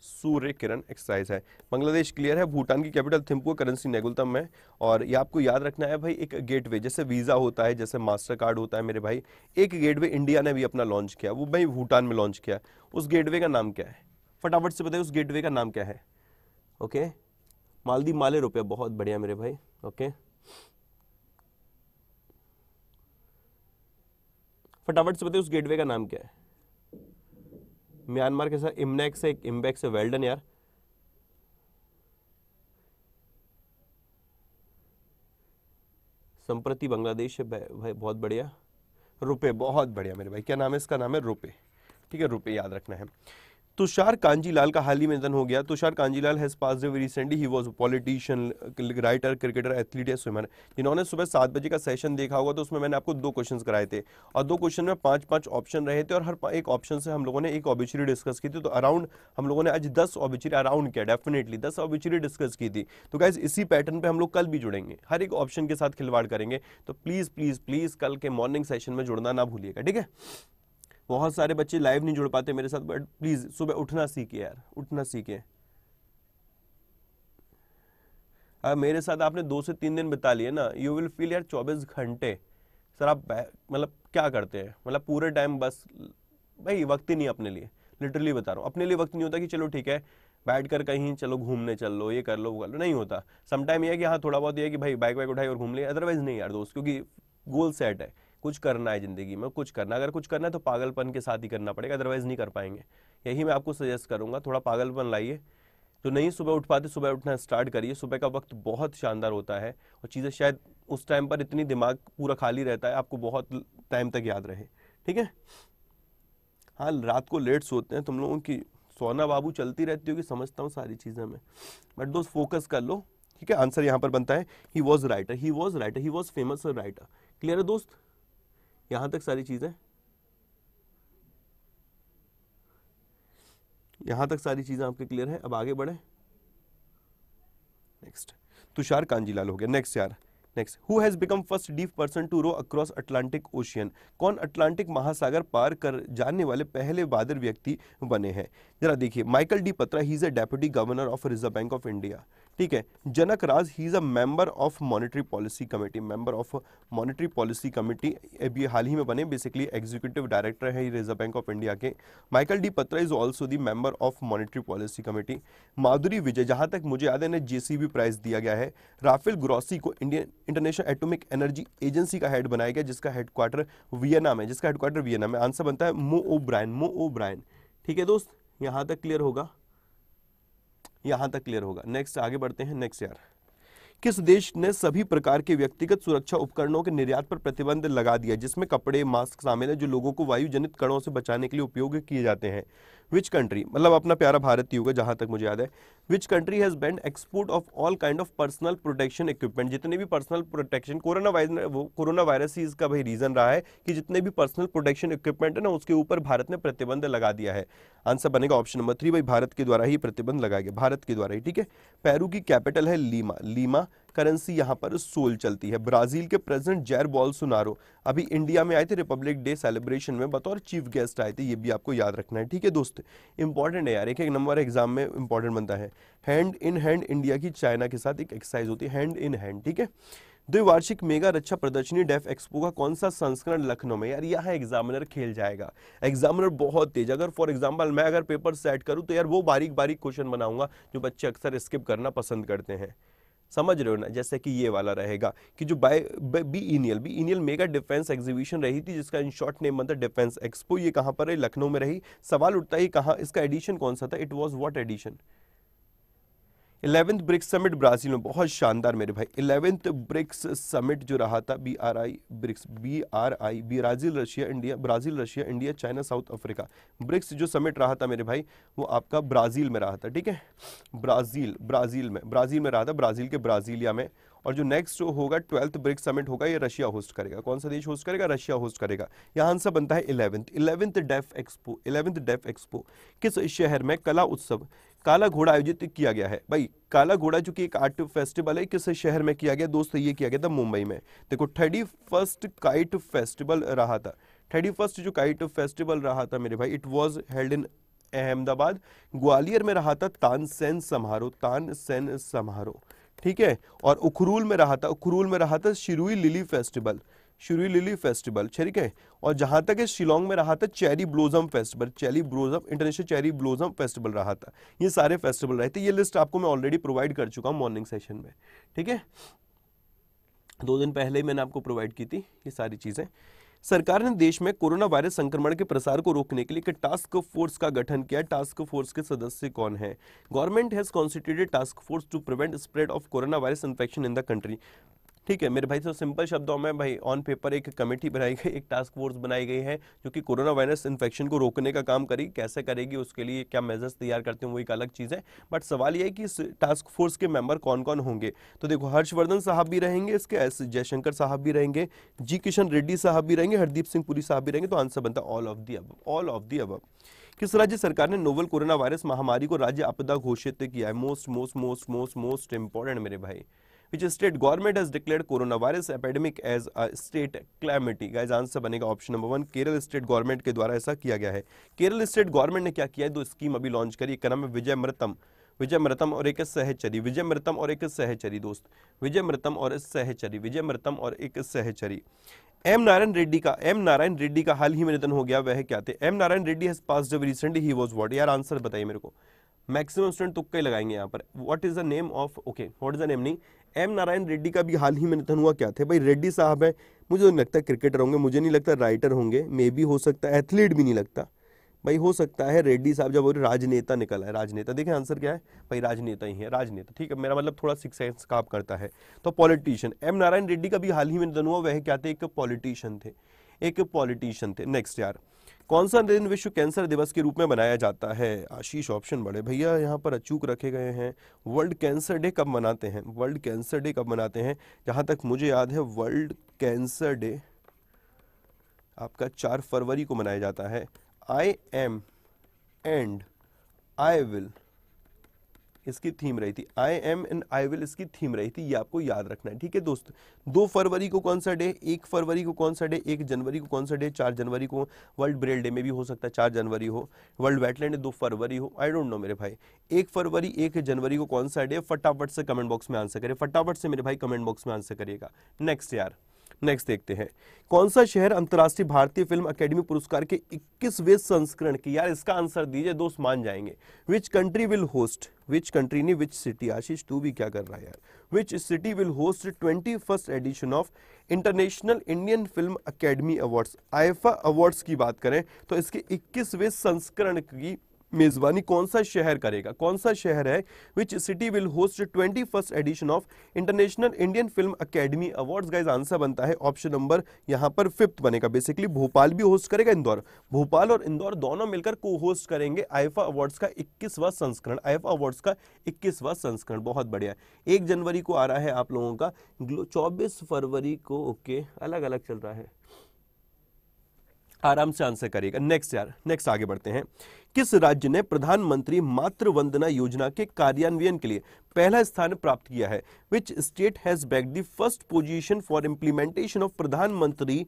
सूर्य किरण एक्सरसाइज है बांग्लादेश क्लियर है भूटान की कैपिटल थिम्पू करेंसी नेगुलतम है और ये आपको याद रखना है भाई एक गेटवे जैसे वीज़ा होता है जैसे मास्टर कार्ड होता है मेरे भाई एक गेटवे इंडिया ने भी अपना लॉन्च किया वो भाई भूटान में लॉन्च किया उस गेटवे का नाम क्या है फटाफट से बताइए उस गेटवे का नाम क्या है ओके मालदी माले रुपया बहुत बढ़िया मेरे भाई ओके फटाफट से बताइए उस गेटवे का नाम क्या है म्यांमार के साथ इमनेक से इम्बेक से वेल्डन यार संप्रति बांग्लादेश है भाई बहुत बढ़िया रुपए बहुत बढ़िया मेरे भाई क्या नाम है इसका नाम है रुपए ठीक है रुपए याद रखना है तुषार कांजीलाल का हाल ही में निधन हो गया Tushar Kanjilal has passed recently he was politician writer cricketer athlete या स्विमर जिन्होंने सुबह सात बजे का सेशन देखा होगा तो उसमें मैंने आपको दो क्वेश्चन कराए थे और दो क्वेश्चन में पांच पांच ऑप्शन रहे थे और हर एक ऑप्शन से हम लोगों ने एक ऑबिचरी डिस्कस की थी तो अराउंड हम लोगों ने आज दस ऑबिचरी अराउंड किया डेफिनेटली दस ऑबिचरी डिस्कस की थी तो क्या इसी पैटर्न पर हम लोग कल भी जुड़ेंगे हर एक ऑप्शन के साथ खिलवाड़ करेंगे तो प्लीज़ प्लीज़ प्लीज़ कल के मॉर्निंग सेशन में जुड़ना ना भूलिएगा ठीक है बहुत सारे बच्चे लाइव नहीं जुड़ पाते मेरे साथ बट प्लीज़ सुबह उठना सीखे यार उठना सीखे अगर मेरे साथ आपने दो से तीन दिन बिता लिए ना यू विल फील यार चौबीस घंटे सर आप मतलब क्या करते हैं मतलब पूरे टाइम बस भाई वक्त ही नहीं अपने लिए लिटरली बता रहा हूँ अपने लिए वक्त नहीं होता कि चलो ठीक है बैठ कर कहीं चलो घूमने चल लो ये कर लो वो कर लो नहीं होता समटाइम ये है कि हाँ थोड़ा बहुत ये है कि भाई बाइक वाइक उठाई और घूम लिया अदरवाइज नहीं यार दोस्त क्योंकि गोल सेट है कुछ करना है ज़िंदगी में कुछ करना अगर कुछ करना है तो पागलपन के साथ ही करना पड़ेगा अदरवाइज़ नहीं कर पाएंगे यही मैं आपको सजेस्ट करूंगा थोड़ा पागलपन लाइए जो नहीं सुबह उठ पाते सुबह उठना स्टार्ट करिए सुबह का वक्त बहुत शानदार होता है और चीज़ें शायद उस टाइम पर इतनी दिमाग पूरा खाली रहता है आपको बहुत टाइम तक याद रहे ठीक है हाँ रात को लेट सोते हैं तुम लोगों की सोना बाबू चलती रहती होगी समझता हूँ सारी चीज़ें मैं बट दोस्त फोकस कर लो ठीक है आंसर यहाँ पर बनता है ही वॉज राइटर ही वॉज राइटर ही वॉज फेमस राइटर क्लियर है दोस्त यहां तक सारी चीज़ें यहां तक सारी चीज़ें आपके क्लियर है अब आगे बढ़े नेक्स्ट तुषार कांजीलाल हो गया नेक्स्ट यार next who has become first deaf person to row across Atlantic ocean कौन अटलांटिक महासागर पार कर जाने वाले पहले बहादुर व्यक्ति बने हैं जरा देखिए Michael D Patra he is a deputy governor of Reserve Bank of India ठीक है Janak Raj he is a member of Monetary Policy Committee member of Monetary Policy Committee अभी हाल ही में बने बेसिकली एग्जीक्यूटिव डायरेक्टर है रिजर्व बैंक ऑफ इंडिया के Michael D Patra is also the member of Monetary Policy Committee Madhuri Vijay जहां तक मुझे याद है इन्हें जेसीबी प्राइज दिया गया है राफेल ग्रॉसी को Indian International Atomic Energy Agency का हेड बनाया गया जिसका हेडक्वार्टर वियना में जिसका हेडक्वार्टर वियना में आंसर बनता है मो ओ ब्रायन मो ओ ब्रायन ठीक है दोस्त यहाँ तक क्लियर होगा यहां तक क्लियर होगा नेक्स्ट आगे बढ़ते हैं नेक्स्ट यार किस देश ने सभी प्रकार के व्यक्तिगत सुरक्षा उपकरणों के निर्यात पर प्रतिबंध लगा दिया जिसमें कपड़े मास्क शामिल है जो लोगों को वायुजनित कणों से बचाने के लिए उपयोग किए जाते हैं विच कंट्री मतलब अपना प्यारा भारत ही होगा जहां तक मुझे याद है which country has banned export of all kind of personal protection equipment जितने भी personal protection corona virus corona virus ही इसका भाई रीज़न रहा है कि जितने भी पर्सनल प्रोटेक्शन इक्विपमेंट है ना उसके ऊपर भारत ने प्रतिबंध लगा दिया है आंसर बनेगा ऑप्शन नंबर थ्री भाई भारत के द्वारा ही प्रतिबंध लगाया गया भारत के द्वारा ही ठीक है पेरू की कैपिटल है लीमा लीमा करेंसी यहाँ पर सोल चलती है ब्राजील के प्रेसिडेंट जैर बॉल सुनारो अभी इंडिया में आए थे रिपब्लिक डे सेलिब्रेशन में बतौर चीफ गेस्ट आए थे ये भी आपको याद रखना है ठीक है दोस्त इंपॉर्टेंट है यार एक एक नंबर एग्जाम में इंपॉर्टेंट बनता है हैंड इन हैंड इंडिया की चाइना के साथ एक एक्सरसाइज होती है हैंड इन हैंड ठीक है द्विवार्षिक मेगा रक्षा प्रदर्शनी डेफ एक्सपो का कौन सा संस्करण लखनऊ में यार यहाँ एग्जामिनर खेल जाएगा एग्जामिनर बहुत तेज अगर फॉर एग्जाम्पल मैं अगर पेपर सेट करूँ तो यार वो बारीक बारीक क्वेश्चन बनाऊंगा जो बच्चे अक्सर स्किप करना पसंद करते हैं समझ रहे हो ना जैसे कि ये वाला रहेगा कि जो by biennial biennial mega defence exhibition रही थी जिसका इन शॉर्ट नेम बनता डिफेंस एक्सपो ये कहाँ पर है लखनऊ में रही सवाल उठता ही कहाँ इसका एडिशन कौन सा था it was what edition eleventh BRICS summit Brazil में बहुत शानदार मेरे भाई इलेवेंथ ब्रिक्स समिट जो रहा था B R I BRICS B R I Brazil Russia India Brazil Russia India China South Africa BRICS जो समिट रहा था मेरे भाई वो आपका ब्राज़ील में रहा था ठीक है ब्राज़ील ब्राज़ील में ब्राज़ील में रहा था ब्राज़ील के ब्राज़ीलिया में और जो नेक्स्ट होगा ट्वेल्थ ब्रिक्स समिट होगा ये रशिया होस्ट करेगा कौन सा देश होस्ट करेगा रशिया होस्ट करेगा यहाँ आंसर बनता है eleventh eleventh Defexpo eleventh Defexpo किस शहर में कला उत्सव काला घोड़ा आयोजित किया गया है भाई काला घोड़ा जो कि एक आर्ट फेस्टिवल है किस शहर में किया गया दोस्तों ये किया गया था मुंबई में देखो थर्टी फर्स्ट काइट फेस्टिवल रहा था थर्टी फर्स्ट जो काइट फेस्टिवल रहा था मेरे भाई it was held in Ahmedabad Gwalior में रहा था तानसेन समारोह तानसेन समारोह ठीक है और उखरूल में रहा था उखरूल में रहा था शिरुई लिली फेस्टिवल शुरू लिली फेस्टिवल ठीक है और जहां तक है शिलोंग में रहा था cherry blossom festival cherry blossom international cherry blossom festival रहा था ये सारे फेस्टिवल रहे थे ये लिस्ट आपको मैं ऑलरेडी प्रोवाइड कर चुका हूँ मॉर्निंग सेशन में ठीक है दो दिन पहले ही मैंने आपको प्रोवाइड की थी ये सारी चीज़ें सरकार ने देश में कोरोना वायरस संक्रमण के प्रसार को रोकने के लिए एक टास्क फोर्स का गठन किया टास्क फोर्स के सदस्य कौन है government has constituted task force to prevent spread of corona virus infection in the country ठीक है मेरे भाई तो सिंपल शब्दों में भाई ऑन पेपर एक कमेटी बनाई गई एक टास्क फोर्स बनाई गई है जो कि कोरोना वायरस इन्फेक्शन को रोकने का काम करी कैसे करेगी उसके लिए क्या मेजर्स तैयार करते हैं वो एक अलग चीज़ है बट सवाल ये है कि इस टास्क फोर्स के मेंबर कौन कौन होंगे तो देखो हर्षवर्धन साहब भी रहेंगे इसके एस जयशंकर साहब भी रहेंगे जी किशन रेड्डी साहब भी रहेंगे हरदीप सिंह पुरी साहब भी रहेंगे तो आंसर बनता ऑल ऑफ दी अब ऑल ऑफ दी अब किस राज्य सरकार ने नोवल कोरोना वायरस महामारी को राज्य आपदा घोषित किया है most most most most most important मेरे भाई which state government has declared coronavirus epidemic as a state calamity guys answer बनेगा option number one Kerala state government के द्वारा ऐसा किया गया है केरल स्टेट गवर्नमेंट ने क्या किया है दो स्कीम अभी लॉन्च करी एक नाम vijay विजय विजय मृतम और एक सहचरी विजय मृतम और एक सहचरी दोस्त विजय मृतम और सहचरी विजय मृतम और एक सहचरी एम नारायण रेड्डी का एम नारायण रेड्डी का हाल ही में निधन हो गया वह क्या थे M Narayan Reddy has passed recently ही वॉज वॉट यार आंसर बताइए मेरे को मैक्सिमम स्टूडेंट तुक्का ही लगाएंगे यहाँ पर what is the name of okay what is the name नहीं एम नारायण रेड्डी का भी हाल ही में निधन हुआ क्या थे भाई रेड्डी साहब है मुझे तो नहीं लगता क्रिकेटर होंगे मुझे नहीं लगता राइटर होंगे मे भी हो सकता है एथलीट भी नहीं लगता भाई हो सकता है रेड्डी साहब जब राजनेता निकला है राजनेता देखें आंसर क्या है भाई राजनेता ही है राजनेता ठीक है मेरा मतलब थोड़ा सिक्स सेंस काम करता है तो पॉलिटिशियन एम नारायण रेड्डी का भी हाल ही में निधन हुआ वह क्या थे एक पॉलिटिशियन थे एक पॉलिटिशियन थे नेक्स्ट यार कौन सा दिन विश्व कैंसर दिवस के रूप में मनाया जाता है आशीष ऑप्शन बड़े भैया यहाँ पर अचूक रखे गए हैं वर्ल्ड कैंसर डे कब मनाते हैं वर्ल्ड कैंसर डे कब मनाते हैं जहाँ तक मुझे याद है वर्ल्ड कैंसर डे आपका चार फरवरी को मनाया जाता है I am and I will इसकी थीम रही थी I am and I will इसकी थीम रही थी ये आपको याद रखना है ठीक है दोस्त दो फरवरी को कौन सा डे एक फरवरी को कौन सा डे एक जनवरी को कौन सा डे चार जनवरी को वर्ल्ड ब्रेल डे में भी हो सकता है चार जनवरी हो वर्ल्ड वेटलैंड दो फरवरी हो आई डोंट नो मेरे भाई एक फरवरी एक जनवरी को कौन सा डे फटाफट से कमेंट बॉक्स में आंसर करे फटाफट से मेरे भाई कमेंट बॉक्स में आंसर करिएगा नेक्स्ट यार नेक्स्ट देखते हैं कौन सा शहर अंतर्राष्ट्रीय भारतीय फिल्म अकेडमी पुरस्कार के 21वें संस्करण की यार इसका आंसर दीजिए दोस्त मान जाएंगे which country will host which country ने विच सिटी आशीष तू भी क्या कर रहा है यार which city will host twenty first edition of International Indian Film Academy awards IIFA awards की बात करें तो इसके 21वें संस्करण की मेजबानी कौन सा शहर करेगा कौन सा शहर है which city will host twenty first edition of International Indian Film Academy award guys answer बनता है ऑप्शन नंबर यहां पर फिफ्थ बनेगा बेसिकली भोपाल भी होस्ट करेगा इंदौर भोपाल और इंदौर दोनों मिलकर को होस्ट करेंगे आईफा अवार्ड्स का इक्कीसवा संस्करण आईफा अवार्ड्स का इक्कीसवा संस्करण बहुत बढ़िया एक जनवरी को आ रहा है आप लोगों का चौबीस फरवरी को ओके अलग अलग चल रहा है आराम से आंसर करिएगा नेक्स्ट यार नेक्स्ट आगे बढ़ते हैं किस राज्य ने प्रधानमंत्री मातृ वंदना योजना के कार्यान्वयन के लिए पहला स्थान प्राप्त किया है which state has bagged the first position for implementation of Pradhan Mantri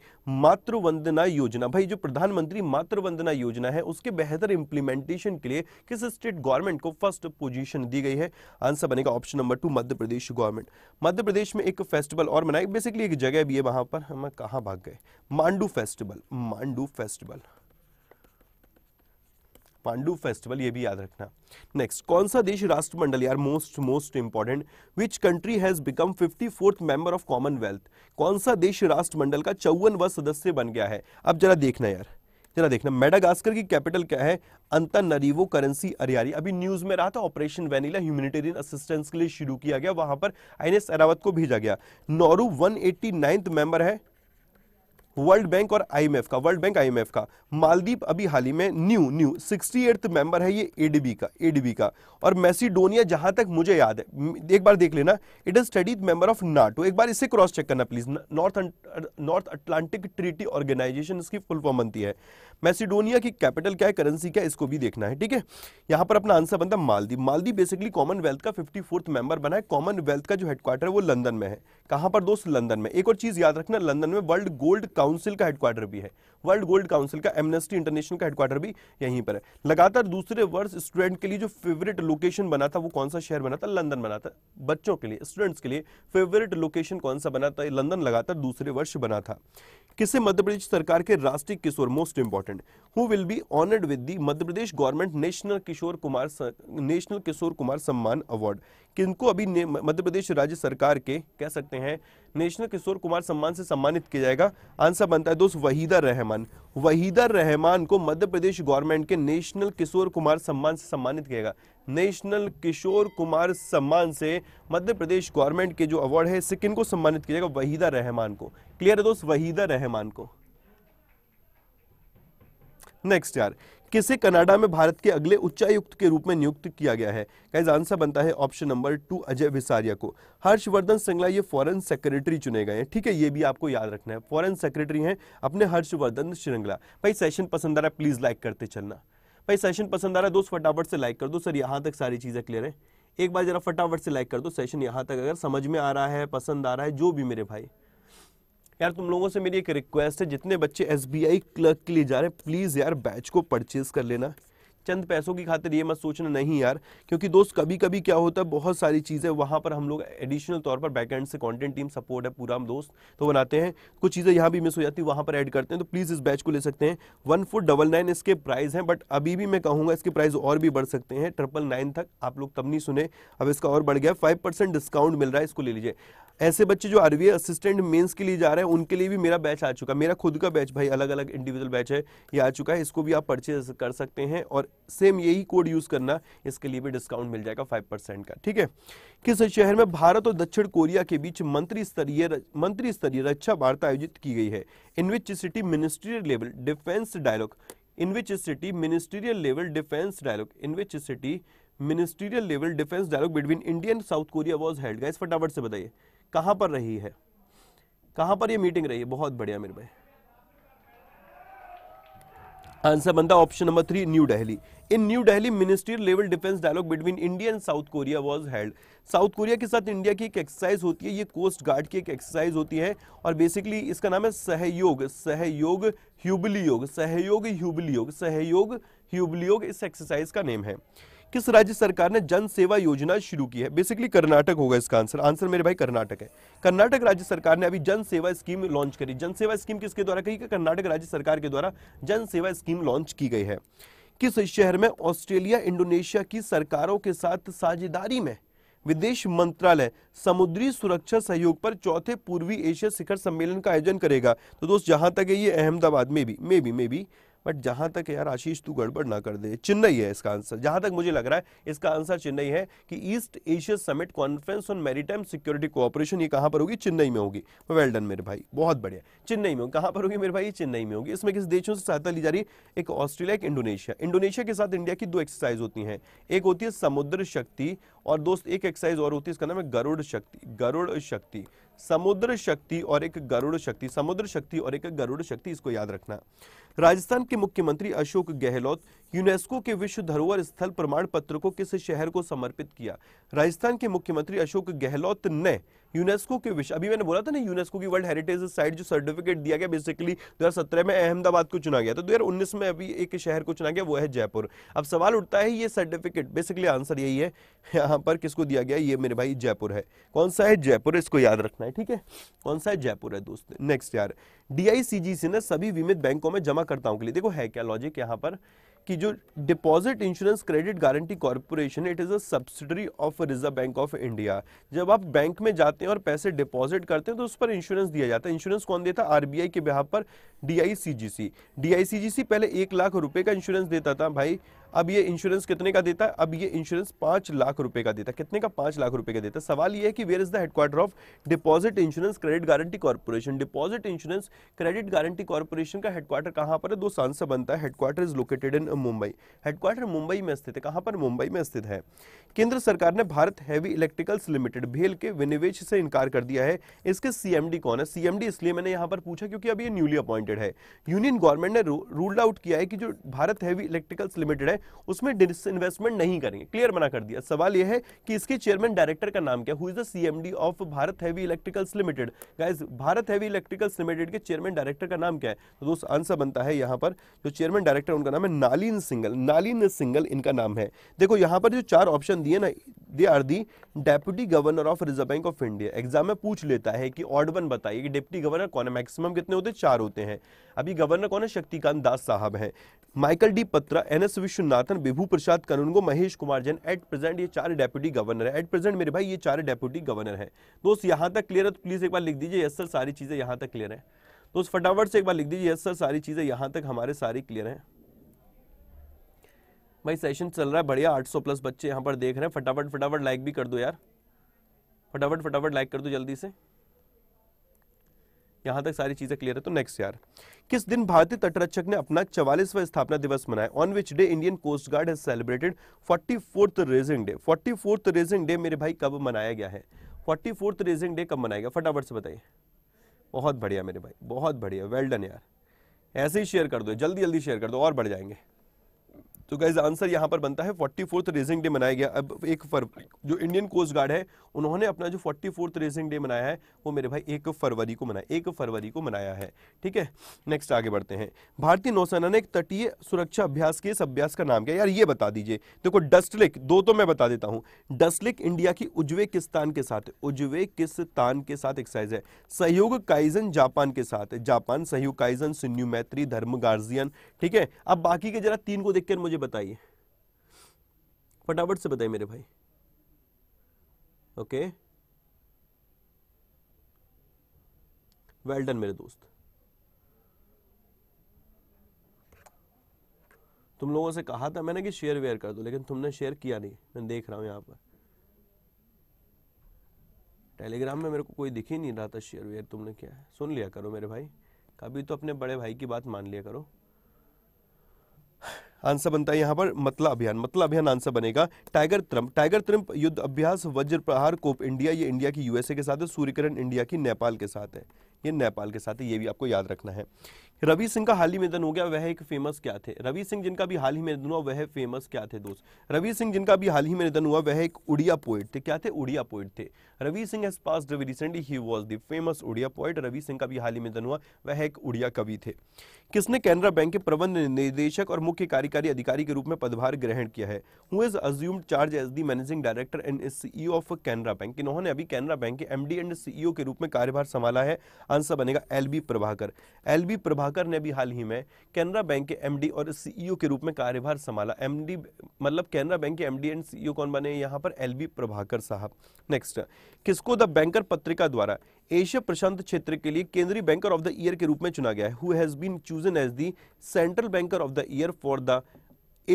Matru वंदना योजना भाई जो प्रधानमंत्री मातृ वंदना योजना है उसके बेहतर इंप्लीमेंटेशन के लिए किस स्टेट गवर्नमेंट को फर्स्ट पोजीशन दी गई है आंसर बनेगा option number two Madhya Pradesh government Madhya Pradesh में एक फेस्टिवल और मनाया बेसिकली एक जगह भी है वहां पर हम कहा भाग गए Mandu festival Mandu festival Pandu festival ये भी याद रखना नेक्स्ट कौन सा देश राष्ट्रमंडल यार most most important which country has become fifty fourth member of Commonwealth कौन सा देश राष्ट्रमंडल का चौवनवा सदस्य बन गया है अब जरा देखना यार जरा देखना मेडागास्कर की कैपिटल क्या है अंतर नरीवो करेंसी अरियारी अभी न्यूज में रहा था ऑपरेशन वेनिला ह्यूमिटेरियन असिस्टेंस के लिए शुरू किया गया वहां पर आई एन एस अरावत को भेजा गया Nauru one eighty ninth member है वर्ल्ड बैंक और आईएमएफ का वर्ल्ड बैंक आईएमएफ का मालदीप अभी हाल ही में न्यू न्यू सिक्सटी मेंबर है ये एडीबी का एडीबी का और मैसीडोनिया जहां तक मुझे याद है एक बार देख लेना इट इज स्टडीड मेंबर ऑफ नाटो एक बार इसे क्रॉस चेक करना please North North Atlantic Treaty Organization इसकी फुल फॉर्म बनती है मैसीडोनिया की कैपिटल क्या है करेंसी क्या है इसको भी देखना है ठीक है यहां पर अपना आंसर बनता है मालदीप मालदीप बेसिकली कॉमनवेल्थ का फिफ्टी फोर्थ मेंबर बना है कॉमनवेल्थ का जो हेडक्वार्टर है वो लंदन में है कहां पर दोस्त लंदन में एक और चीज याद रखना लंदन में वर्ल्ड गोल्ड काउंसिल का हेडक्वार्टर भी है वर्ल्ड गोल्ड काउंसिल का एमनेस्टी इंटरनेशनल का हेडक्वार्टर भी यहीं पर है लगातार दूसरे वर्ष स्टूडेंट के लिए जो फेवरेट लोकेशन बना था वो कौन सा शहर बना था लंदन बना था बच्चों के लिए स्टूडेंट्स के लिए फेवरेट लोकेशन कौन सा बना था लंदन लगातार दूसरे वर्ष बना था किसे मध्य प्रदेश सरकार के राष्ट्रीय Kishore most important who will be honoured with the Madhya Pradesh government national Kishore Kumar national Kishore Kumar Samman award किनको अभी मध्य प्रदेश राज्य सरकार के कह सकते हैं नेशनल किशोर कुमार सम्मान से सम्मानित किया जाएगा आंसर बनता है दोस्त वहीदा रहमान रहमान वहीदर रहमान को मध्य प्रदेश गवर्नमेंट के नेशनल किशोर कुमार सम्मान से सम्मानित किया गया नेशनल किशोर कुमार सम्मान से मध्य प्रदेश गवर्नमेंट के जो अवार्ड है किन को सम्मानित किया जाएगा वहीदा रहमान को क्लियर है दोस्त वहीदा रहमान को नेक्स्ट यार किसे कनाडा में भारत के अगले उच्चायुक्त के रूप में नियुक्त किया गया है कैज आंसर बनता है option number two Ajay Visaria को हर्षवर्धन सिंगला ये फॉरेन सेक्रेटरी चुने गए हैं ठीक है ये भी आपको याद रखना है फॉरेन सेक्रेटरी हैं अपने हर्षवर्धन श्रृंगला भाई सेशन पसंद आ रहा है प्लीज लाइक करते चलना भाई सेशन पसंद आ रहा है दोस्त फटाफट से लाइक कर दो सर यहाँ तक सारी चीज़ें क्लियर है एक बार जरा फटाफट से लाइक कर दो सेशन यहाँ तक अगर समझ में आ रहा है पसंद आ रहा है जो भी मेरे भाई यार तुम लोगों से मेरी एक रिक्वेस्ट है जितने बच्चे एस क्लर्क के लिए जा रहे हैं प्लीज़ यार बैच को परचेज़ कर लेना चंद पैसों की खातिर ये मत सोचना नहीं यार क्योंकि दोस्त कभी कभी क्या होता है बहुत सारी चीज़ें वहाँ पर हम लोग एडिशनल तौर पर बैक से कंटेंट टीम सपोर्ट है पूरा हम दोस्त तो बनाते हैं कुछ चीज़ें यहाँ भी मिस हो जाती है वहाँ पर ऐड करते हैं तो प्लीज़ इस बैच को ले सकते हैं वन फोर डबल नाइन इसके प्राइस हैं बट अभी भी मैं कहूँगा इसके प्राइस और भी बढ़ सकते हैं ट्रिपल नाइन तक आप लोग तब नहीं सुने अब इसका और बढ़ गया फाइव डिस्काउंट मिल रहा है इसको ले लीजिए ऐसे बच्चे जो आरवीए असिस्टेंट मेंस के लिए जा रहे हैं उनके लिए भी मेरा बैच आ चुका है मेरा खुद का बैच भाई अलग अलग इंडिविजुअल बैच है ये आ चुका है इसको भी आप परचेज कर सकते हैं और सेम यही कोड यूज़ करना इसके लिए भी डिस्काउंट मिल जाएगा फाइव परसेंट का ठीक है किस शहर में भारत और दक्षिण कोरिया के बीच मंत्री स्तरीय मंत्री स्तरीय रक्षा वार्ता आयोजित की गई है in which city ministerial level defence dialogue in which city ministerial level defence dialogue in which city ministerial level defence dialogue between India and South Korea was held guys फटाफट से बताइए कहां पर रही है कहां पर ये मीटिंग रही है बहुत बढ़िया मेरे भाई आंसर बनता option number three New Delhi in New Delhi ministry level defence dialogue between India and South Korea was held South Korea के साथ इंडिया की एक एक्सरसाइज होती है ये कोस्ट गार्ड की एक एक्सरसाइज होती है और बेसिकली इसका नाम है सहयोग सहयोग ह्यूबलियोग सहयोग ह्यूबलियोग सहयोग ह्यूबलियोग इस एक्सरसाइज का नेम है किस राज्य सरकार ने जन सेवा योजना शुरू की है बेसिकली कर्नाटक होगा इसका आंसर आंसर मेरे भाई कर्नाटक है कर्नाटक राज्य सरकार ने अभी जन सेवा स्कीम लॉन्च करी जन सेवा स्कीम किसके द्वारा कही कर्नाटक राज्य सरकार के द्वारा जन सेवा स्कीम लॉन्च की गई है किस शहर में ऑस्ट्रेलिया इंडोनेशिया की सरकारों के साथ साझेदारी में विदेश मंत्रालय समुद्री सुरक्षा सहयोग पर चौथे पूर्वी एशिया शिखर सम्मेलन का आयोजन करेगा तो दोस्त जहां तक है ये अहमदाबाद में भी may B may be but जहां तक यार आशीष तू गड़बड़ ना कर दे चेन्नई है इसका आंसर जहां तक मुझे लग रहा है इसका आंसर चेन्नई है कि East Asia summit conference on maritime security cooperation ये कहां पर होगी चेन्नई में होगी वेल डन मेरे भाई बहुत बढ़िया चेन्नई में कहां पर होगी मेरे भाई चेन्नई में होगी इसमें किस देशों से सहायता ली जा रही है एक ऑस्ट्रेलिया एक इंडोनेशिया इंडोनेशिया के साथ इंडिया की दो एक्सरसाइज होती है एक होती है समुद्र शक्ति और दोस्त एक एक्सरसाइज और होती है इसका नाम है गरुड़ शक्ति गरुड़ शक्ति समुद्र शक्ति और एक गरुड़ शक्ति समुद्र शक्ति और एक गरुड़ शक्ति इसको याद रखना राजस्थान के मुख्यमंत्री अशोक गहलोत यूनेस्को के विश्व धरोहर स्थल प्रमाण पत्र को किस शहर को समर्पित किया राजस्थान के मुख्यमंत्री अशोक गहलोत ने यूनेस्को के विषय अभी मैंने बोला था ना यूनेस्को की वर्ल्ड हेरिटेज साइट जो सर्टिफिकेट दिया गया बेसिकली 2017 में अहमदाबाद को चुना गया था तो उन्नीस में अभी एक शहर को चुना गया वो है जयपुर अब सवाल उठता है ये सर्टिफिकेट बेसिकली आंसर यही है यहाँ पर किसको दिया गया ये मेरे भाई जयपुर है कौन सा है जयपुर इसको याद रखना है ठीक है कौन सा है जयपुर है दोस्त नेक्स्ट यार डी से ना सभी बीमित बैंकों में जमा करताओं के लिए देखो है क्या लॉजिक यहाँ पर कि जो deposit insurance credit guarantee corporation it is a subsidiary of Reserve Bank of India जब आप बैंक में जाते हैं और पैसे डिपॉजिट करते हैं तो उस पर इंश्योरेंस दिया जाता है इंश्योरेंस कौन देता है आरबीआई के बिहार पर डीआईसीजीसी डीआईसीजीसी पहले एक लाख रुपए का इंश्योरेंस देता था भाई अब ये इंश्योरेंस कितने का देता है अब ये इंश्योरेंस पांच लाख रुपए का देता है कितने का पांच लाख रुपए का देता है सवाल ये है कि where is the headquarter of deposit insurance credit guarantee corporation deposit insurance credit guarantee corporation का हेडक्वार्टर कहां पर है दो सांस बनता है headquarter is located in Mumbai headquarter Mumbai में स्थित है कहां पर मुंबई में स्थित है केंद्र सरकार ने भारत हैवी इलेक्ट्रिकल्स लिमिटेड भेल के विनिवेश से इनकार कर दिया है इसके सीएमडी कौन है सीएमडी इसलिए मैंने यहां पर पूछा क्योंकि अभी ये न्यूली अपॉइंटेड है यूनियन गवर्नमेंट ने रूल आउट किया है कि जो भारत हैवी इलेक्ट्रिकल्स लिमिटेड है उसमें इन्वेस्टमेंट नहीं करेंगे क्लियर मना कर दिया सवाल यह है कि इसके चेयरमैन डायरेक्टर का नाम क्या who is the CMD of Bharat Heavy Electricals Limited guys Bharat Heavy Electricals Limited के चेयरमैन डायरेक्टर का नाम क्या है तो दोस्त आंसर बनता है यहाँ पर जो चेयरमैन डायरेक्टर उनका नाम है नालीन सिंगल नालीन सिंगल इनका नाम है देखो यहाँ पर जो चार ऑप्शन दिए ना they are the deputy governor of Reserve Bank of India exam में पूछ लेता है कि ऑड वन बताइए कि डिप्टी गवर्नर कौन है मैक्सिमम कितने होते हैं चार होते हैं अभी गवर्नर कौन है शक्तिकांत दास साहब है Michael D Patra N S Vishwanath सनातन विभू प्रसाद कनुनगो महेश कुमार जैन एट प्रेजेंट ये चार डेप्यूटी गवर्नर है एट प्रेजेंट मेरे भाई ये चार डेप्यूटी गवर्नर है दोस्त यहाँ तक क्लियर है तो प्लीज़ एक बार लिख दीजिए यस सर सारी चीज़ें यहाँ तक क्लियर है दोस्त फटाफट से एक बार लिख दीजिए यस सर सारी चीज़ें यहाँ तक हमारे सारी क्लियर है भाई सेशन चल रहा है बढ़िया 800 प्लस बच्चे यहाँ पर देख रहे हैं फटाफट फटाफट लाइक भी कर दो यार फटाफट फटाफट लाइक कर दो जल्दी से यहाँ तक सारी चीज़ें क्लियर है तो नेक्स्ट यार किस दिन भारतीय तटरक्षक ने अपना चवालीसवा स्थापना दिवस मनाया on which day Indian coast guard has celebrated forty fourth raising day forty fourth raising day मेरे भाई कब मनाया गया है फोर्टी फोर्थ रेजिंग डे कब मनाया गया फटाफट से बताइए बहुत बढ़िया मेरे भाई बहुत बढ़िया वेल डन यार ऐसे ही शेयर कर दो जल्दी जल्दी शेयर कर दो और बढ़ जाएंगे तो गाइज आंसर यहाँ पर बनता है फोर्टी फोर्थ रेजिंग डे मनाया गया अब एक फरवरी जो इंडियन कोस्ट गार्ड है उन्होंने अपना जो फोर्टी फोर्थ रेजिंग डे मनाया है वो मेरे भाई एक फरवरी को मनाया एक फरवरी को मनाया है ठीक है नेक्स्ट आगे बढ़ते हैं भारतीय नौसेना ने एक तटीय सुरक्षा अभ्यास के इस अभ्यास का नाम क्या यार ये बता दीजिए देखो डस्टलिक दो तो मैं बता देता हूँ डस्टलिक इंडिया की उज्वे के साथ उज्वे के साथ एक्सरसाइज है सहयोग काइजन जापान के साथ जापान सहयोग काइजन सिन्यू मैत्री धर्म गार्जियन ठीक है अब बाकी के जरा तीन को देखकर मुझे मुझे बताइए फटाफट से बताइए मेरे भाई ओके वेल डन मेरे दोस्त तुम लोगों से कहा था मैंने कि शेयर वेयर कर दो लेकिन तुमने शेयर किया नहीं मैं देख रहा हूं यहां पर टेलीग्राम में मेरे को कोई दिख ही नहीं रहा था शेयर वेयर तुमने किया है सुन लिया करो मेरे भाई कभी तो अपने बड़े भाई की बात मान लिया करो आंसर बनता है यहाँ पर मतला अभियान मतला अभियान आंसर बनेगा टाइगर त्रम्प टाइगर त्रम्प युद्ध अभ्यास वज्र प्रहार कोप इंडिया ये इंडिया की यूएसए के साथ है सूर्यकरण इंडिया की नेपाल के साथ है ये नेपाल के साथ है ये भी आपको याद रखना है रवि सिंह का हाल ही में निधन हो गया वह एक फेमस क्या थे रवि सिंह जिनका भी हाल ही में निधन हुआ वह फेमस क्या थे दोस्त रवि सिंह जिनका भी हाल ही में निधन हुआ वह एक उड़िया पोइट थे क्या थे उड़िया पोइट थे Ravi Singh has passed recently he was the famous Odia poet Ravi Singh का भी हाल ही में निधन हुआ वह एक उड़िया कवि थे किसने कैनरा बैंक के प्रबंध निदेशक और मुख्य कार्यकारी अधिकारी के रूप में पदभार ग्रहण किया है who is assumed charge as the managing director and CEO of Canara Bank इन्होंने अभी कैनरा बैंक के एमडी एंड सीईओ के रूप में कार्यभार संभाला है आंसर बनेगा एल प्रभाकर एल प्रभाकर प्रभाकर ने भी हाल ही में कैनरा बैंक के एमडी और सीईओ e के रूप में कार्यभार संभाला एमडी मतलब कैनरा बैंक के एमडी एंड सीईओ कौन बने यहाँ पर एलबी प्रभाकर साहब नेक्स्ट किसको द बैंकर पत्रिका द्वारा एशिया प्रशांत क्षेत्र के लिए केंद्रीय बैंकर ऑफ द ईयर के रूप में चुना गया है who has been chosen as the central banker of the year for the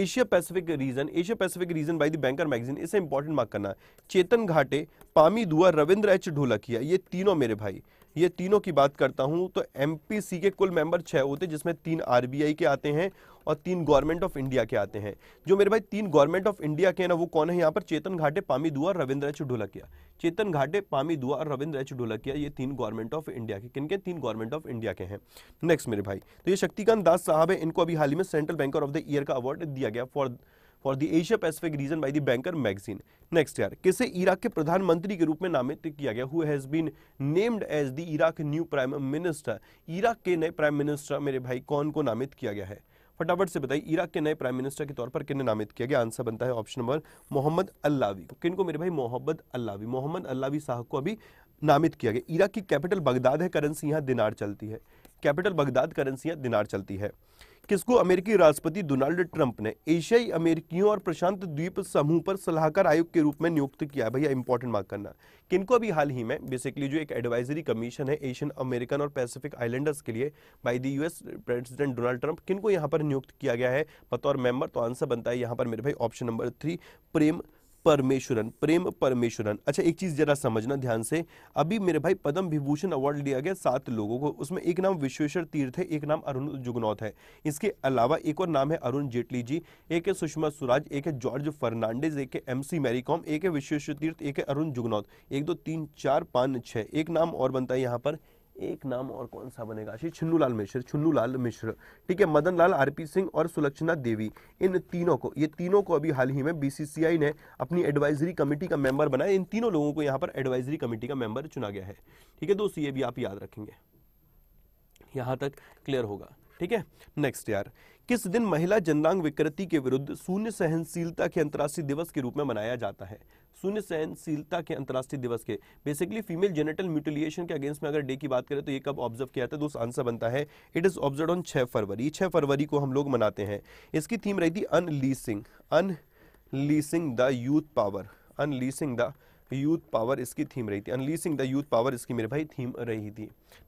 Asia Pacific region Asia Pacific region by the Banker magazine इसे इंपॉर्टेंट मार्क करना चेतन घाटे पामी दुआ रविंद्र एच ढोलकिया ये तीनों मेरे भाई ये तीनों की बात करता हूँ तो एम के कुल मेंबर छः होते जिसमें तीन आर के आते हैं और तीन गवर्नमेंट ऑफ इंडिया के आते हैं जो मेरे भाई तीन गवर्नमेंट ऑफ इंडिया के हैं ना वो कौन है यहाँ पर चेतन घाटे पामी दुआ रविंद्र एच ढोलकिया चेतन घाटे पामी दुआ और रविंद्र एच ढोलकिया ये तीन गवर्नमेंट ऑफ इंडिया के किन के तीन गवर्नमेंट ऑफ इंडिया के हैं नेक्स्ट मेरे भाई तो ये शक्तिकांत दास साहब है इनको अभी हाल ही में central banker of the year का अवार्ड दिया गया for for the Asia Pacific region by the Banker magazine next यार किसे इराक के प्रधानमंत्री के रूप में नामित किया गया who has been named as the Iraq new prime minister Iraq के नए प्राइम मिनिस्टर मेरे भाई कौन को नामित किया गया है फटाफट से बताइए इराक के नए प्राइम मिनिस्टर के तौर पर किन्हें नामित किया गया आंसर बनता है ऑप्शन नंबर मोहम्मद अल्लावी किन को मेरे भाई मोहम्मद अल्लावी मोहम्मद अल्लावी साहब को अभी नामित किया गया इराक की कैपिटल बगदाद है करेंसी यहाँ दिनार चलती है कैपिटल बगदाद करेंसी यहाँ दिनार चलती है किसको अमेरिकी राष्ट्रपति डोनाल्ड ट्रंप ने एशियाई अमेरिकियों और प्रशांत द्वीप समूह पर सलाहकार आयोग के रूप में नियुक्त किया है भैया इंपॉर्टेंट मार्क करना किनको अभी हाल ही में बेसिकली जो एक एडवाइजरी कमीशन है एशियन अमेरिकन और पैसिफिक आइलैंडर्स के लिए by the US president Donald Trump किनको यहाँ पर नियुक्त किया गया है बतौर मेंबर तो आंसर बनता है यहाँ पर मेरे भाई option number three Prem Parameswaran Prem Parameswaran अच्छा एक चीज जरा समझना ध्यान से अभी मेरे भाई पद्म विभूषण अवार्ड लिया गया सात लोगों को उसमें एक नाम विश्वेश्वर तीर्थ है एक नाम अरुण जुगनौत है इसके अलावा एक और नाम है अरुण जेटली जी एक है सुषमा स्वराज एक है जॉर्ज फर्नांडेज एक है एम सी मैरीकॉम एक है विश्वेश्वर तीर्थ एक है अरुण जुगनौत एक दो तीन चार पाँच छः एक नाम और बनता है यहाँ पर एक नाम और कौन सा बनेगा श्री छुन्नूलाल मिश्र छुन्नूलाल मिश्र ठीक है मदन लाल आरपी सिंह और सुलक्षणा देवी इन तीनों को ये तीनों को अभी हाल ही में बीसीसीआई ने अपनी एडवाइजरी कमेटी का मेंबर बनाया इन तीनों लोगों को यहाँ पर एडवाइजरी कमेटी का मेंबर चुना गया है ठीक है दोस्तों ये भी आप याद रखेंगे यहां तक क्लियर होगा ठीक है नेक्स्ट यार किस दिन महिला जनलांग विकृति के विरुद्ध शून्य सहनशीलता के अंतर्राष्ट्रीय दिवस के रूप में मनाया जाता है शून्य सहनशीलता के अंतर्राष्ट्रीय दिवस के बेसिकली फीमेल जेनेटल म्यूटिलिएशन के अगेंस्ट में अगर डे की बात करें तो ये कब ऑब्जर्व किया था दोस्त आंसर बनता है इट इज ऑब्जर्व ऑन छह फरवरी छह फरवरी को हम लोग मनाते हैं इसकी थीम रही थी unleashing unleashing the youth power unleashing the youth power इसकी थीम रही थी अनलीसिंग द यूथ पावर इसकी मेरे भाई थीम रही थी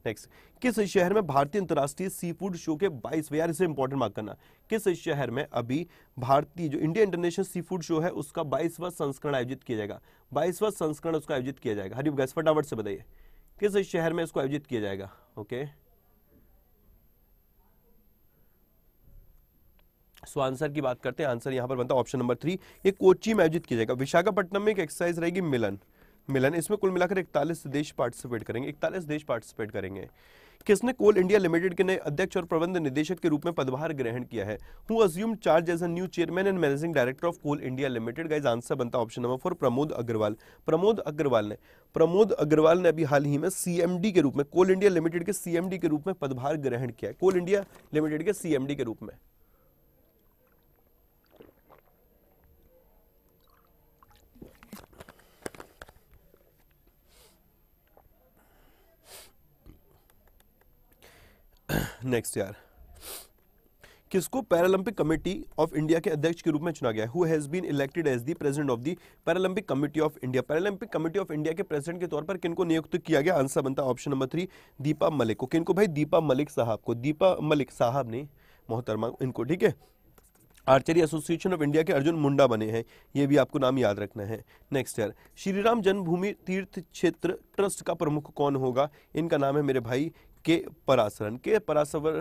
नेक्स्ट किस शहर में भारतीय अंतर्राष्ट्रीय सी फूड शो के बाईस यार इसे इंपॉर्टेंट मार्क करना किस शहर में अभी भारतीय जो India International seafood show है उसका बाईसवा संस्करण आयोजित किया जाएगा बाईसवा संस्करण उसका आयोजित किया जाएगा हरीफ गैस फटावट से बताइए किस शहर में इसको आयोजित किया जाएगा ओके okay? सो आंसर की बात करते हैं आंसर यहाँ पर बनता है ऑप्शन नंबर थ्री ये कोची में आयोजित किया जाएगा विशाखापट्टनम में एक एक्सरसाइज रहेगी मिलन मिलन इसमें कुल मिलाकर इकतालीस देश पार्टिसिपेट करेंगे इकतालीस देश पार्टिसिपेट करेंगे किसने कोल इंडिया लिमिटेड के नए अध्यक्ष और प्रबंध निदेशक के रूप में पदभार ग्रहण किया है who assume charge as a new chairman and managing director of Coal India Limited guys answer बनता option number four Pramod Agarwal Pramod Agarwal ने प्रमोद अग्रवाल ने अभी हाल ही में सीएमडी के रूप में कोल इंडिया लिमिटेड के सीएमडी के रूप में पदभार ग्रहण किया है कोल इंडिया लिमिटेड के सीएमडी के रूप में नेक्स्ट यार किसको पैरालंपिक कमेटी ऑफ इंडिया के अध्यक्ष के रूप में चुना गया who has been elected as the president of the Paralympic Committee of India Paralympic Committee of India के प्रेसिडेंट के तौर पर किनको नियुक्त किया गया आंसर बनता option number three Deepa Malik को किनको भाई दीपा मलिक साहब को दीपा मलिक साहब ने मोहतरमा इनको ठीक है आर्चरी एसोसिएशन ऑफ इंडिया के अर्जुन मुंडा बने हैं ये भी आपको नाम याद रखना है नेक्स्ट ईयर श्रीराम जन्मभूमि तीर्थ क्षेत्र ट्रस्ट का प्रमुख कौन होगा इनका नाम है मेरे भाई के के k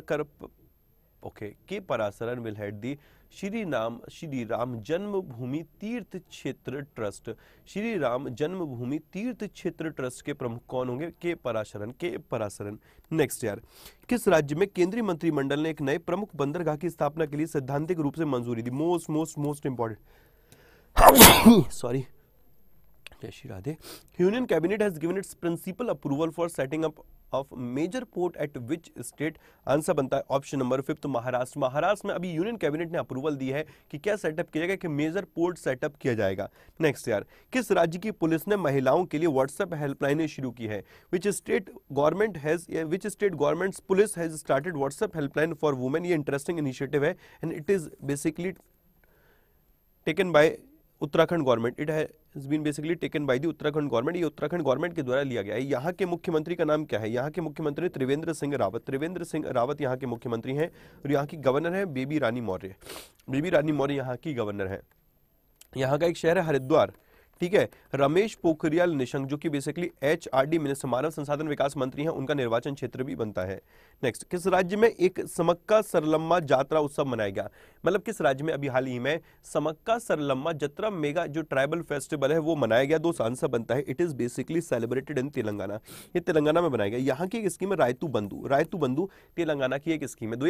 कर okay K parasaran will head the Shri नाम श्री राम जन्मभूमि तीर्थ क्षेत्र ट्रस्ट श्री राम जन्मभूमि तीर्थ क्षेत्र ट्रस्ट के प्रमुख कौन होंगे के पराशरण के पराशरण नेक्स्ट ईयर किस राज्य में केंद्रीय मंत्रिमंडल ने एक नए प्रमुख बंदरगाह की स्थापना के लिए सैद्धांतिक रूप से मंजूरी दी most most most important sorry जय Shri Radhe union cabinet has given its principle approval for setting up of major port at which state answer बनता है option number fifth Maharashtra Maharashtra में अभी यूनियन कैबिनेट ने अप्रूवल दी है कि क्या सेटअप किया जाएगा कि मेजर पोर्ट सेटअप किया जाएगा नेक्स्ट ईयर किस राज्य की पुलिस ने महिलाओं के लिए व्हाट्सएप हेल्पलाइनें शुरू की है which state government has which state government police has started WhatsApp helpline for women ये इंटरेस्टिंग इनिशिएटिव है and it is basically taken by Uttarakhand government it है is been basically taken by the Uttarakhand government ये Uttarakhand government के द्वारा लिया गया है यहाँ के मुख्यमंत्री का नाम क्या है यहाँ के मुख्यमंत्री त्रिवेंद्र सिंह रावत त्रिवेंद्र सिंह रावत यहाँ के मुख्यमंत्री हैं और यहाँ की गवर्नर है बेबी रानी मौर्य बेबी रानी मौर्य यहाँ की गवर्नर है यहाँ का एक शहर है हरिद्वार ठीक है रमेश पोखरियाल निशंक जो कि basically H R D minister मानव संसाधन विकास मंत्री हैं उनका निर्वाचन क्षेत्र भी बनता है नेक्स्ट किस राज्य में एक समक्का सरलम्मा जात्रा उत्सव मनाया गया मतलब किस राज्य में अभी हाल ही में समक्का सरलम्मा जत्रा मेगा जो ट्राइबल फेस्टिवल है वो मनाया गया दो सांसद बनता है it is basically celebrated in Telangana ये तेलंगाना में बनाया गया यहाँ की एक स्कीम है रायतू बंधु रायतू बंधु तेलंगाना की एक स्कीम है दो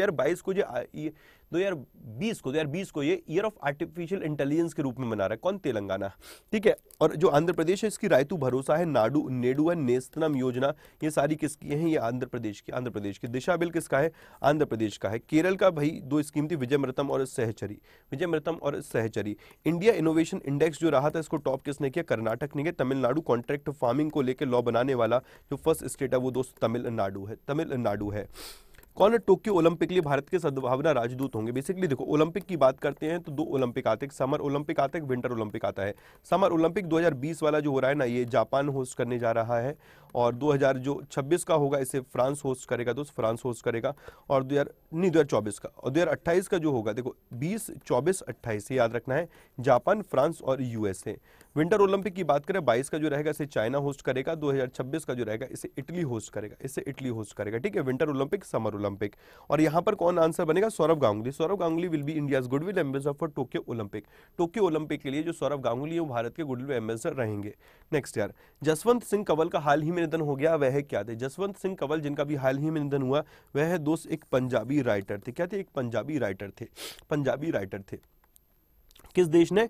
को जो दो हजार बीस को दो हजार बीस को ये ईयर ऑफ आर्टिफिशियल इंटेलिजेंस के रूप में मना रहा है कौन तेलंगाना ठीक है है और जो आंध्र प्रदेश है इसकी रायतू भरोसा है नाडू नेडू एंड नेस्तनम योजना ये सारी किसकी है ये आंध्र प्रदेश की आंध्र प्रदेश की दिशा बिल किसका है आंध्र प्रदेश का है केरल का भाई दो स्कीम थी विजय मृतम और सहचरी विजय मृतम और सहचरी इंडिया इनोवेशन इंडेक्स जो रहा था इसको टॉप किसने किया कर्नाटक ने किया तमिलनाडु कॉन्ट्रैक्ट फार्मिंग को लेकर लॉ बनाने वाला जो फर्स्ट स्टेट है वो दोस्त तमिलनाडु है तमिलनाडु है कौन है टोक्यो ओलंपिक लिए भारत के सद्भावना राजदूत होंगे बेसिकली देखो ओलंपिक की बात करते हैं तो दो ओलंपिक आते हैं समर ओलंपिक आते हैं विंटर ओलंपिक आता है समर ओलंपिक 2020 वाला जो हो रहा है ना ये जापान होस्ट करने जा रहा है और हजार जो छब्बीस का होगा इसे फ्रांस होस्ट करेगा दोस्त फ्रांस होस्ट करेगा और दो नहीं दो का और दो का जो होगा देखो बीस चौबीस अट्ठाईस याद रखना है जापान फ्रांस और यूएसए विंटर ओलंपिक की बात करें बाईस का जो रहेगा इसे चाइना होस्ट करेगा 2026 का जो रहेगा इसे इटली होस्ट करेगा इसे इटली होस्ट करेगा ठीक है विंटर ओलंपिक समर ओलंपिक और यहाँ पर कौन आंसर बनेगा Sourav Ganguly Sourav Ganguly will be India goodwill ambassador for Tokyo Olympic Tokyo Olympic के लिए जो सौरभ गांगुली है वो भारत के गुडविल एम्बेसडर रहेंगे नेक्स्ट ईयर जसवंत सिंह कवल का हाल ही में निधन हो गया वह क्या थे जसवंत सिंह कंवल जिनका भी हाल ही में निधन हुआ वह दोस्त एक पंजाबी राइटर थे क्या थे एक पंजाबी राइटर थे पंजाबी राइटर थे किस देश ने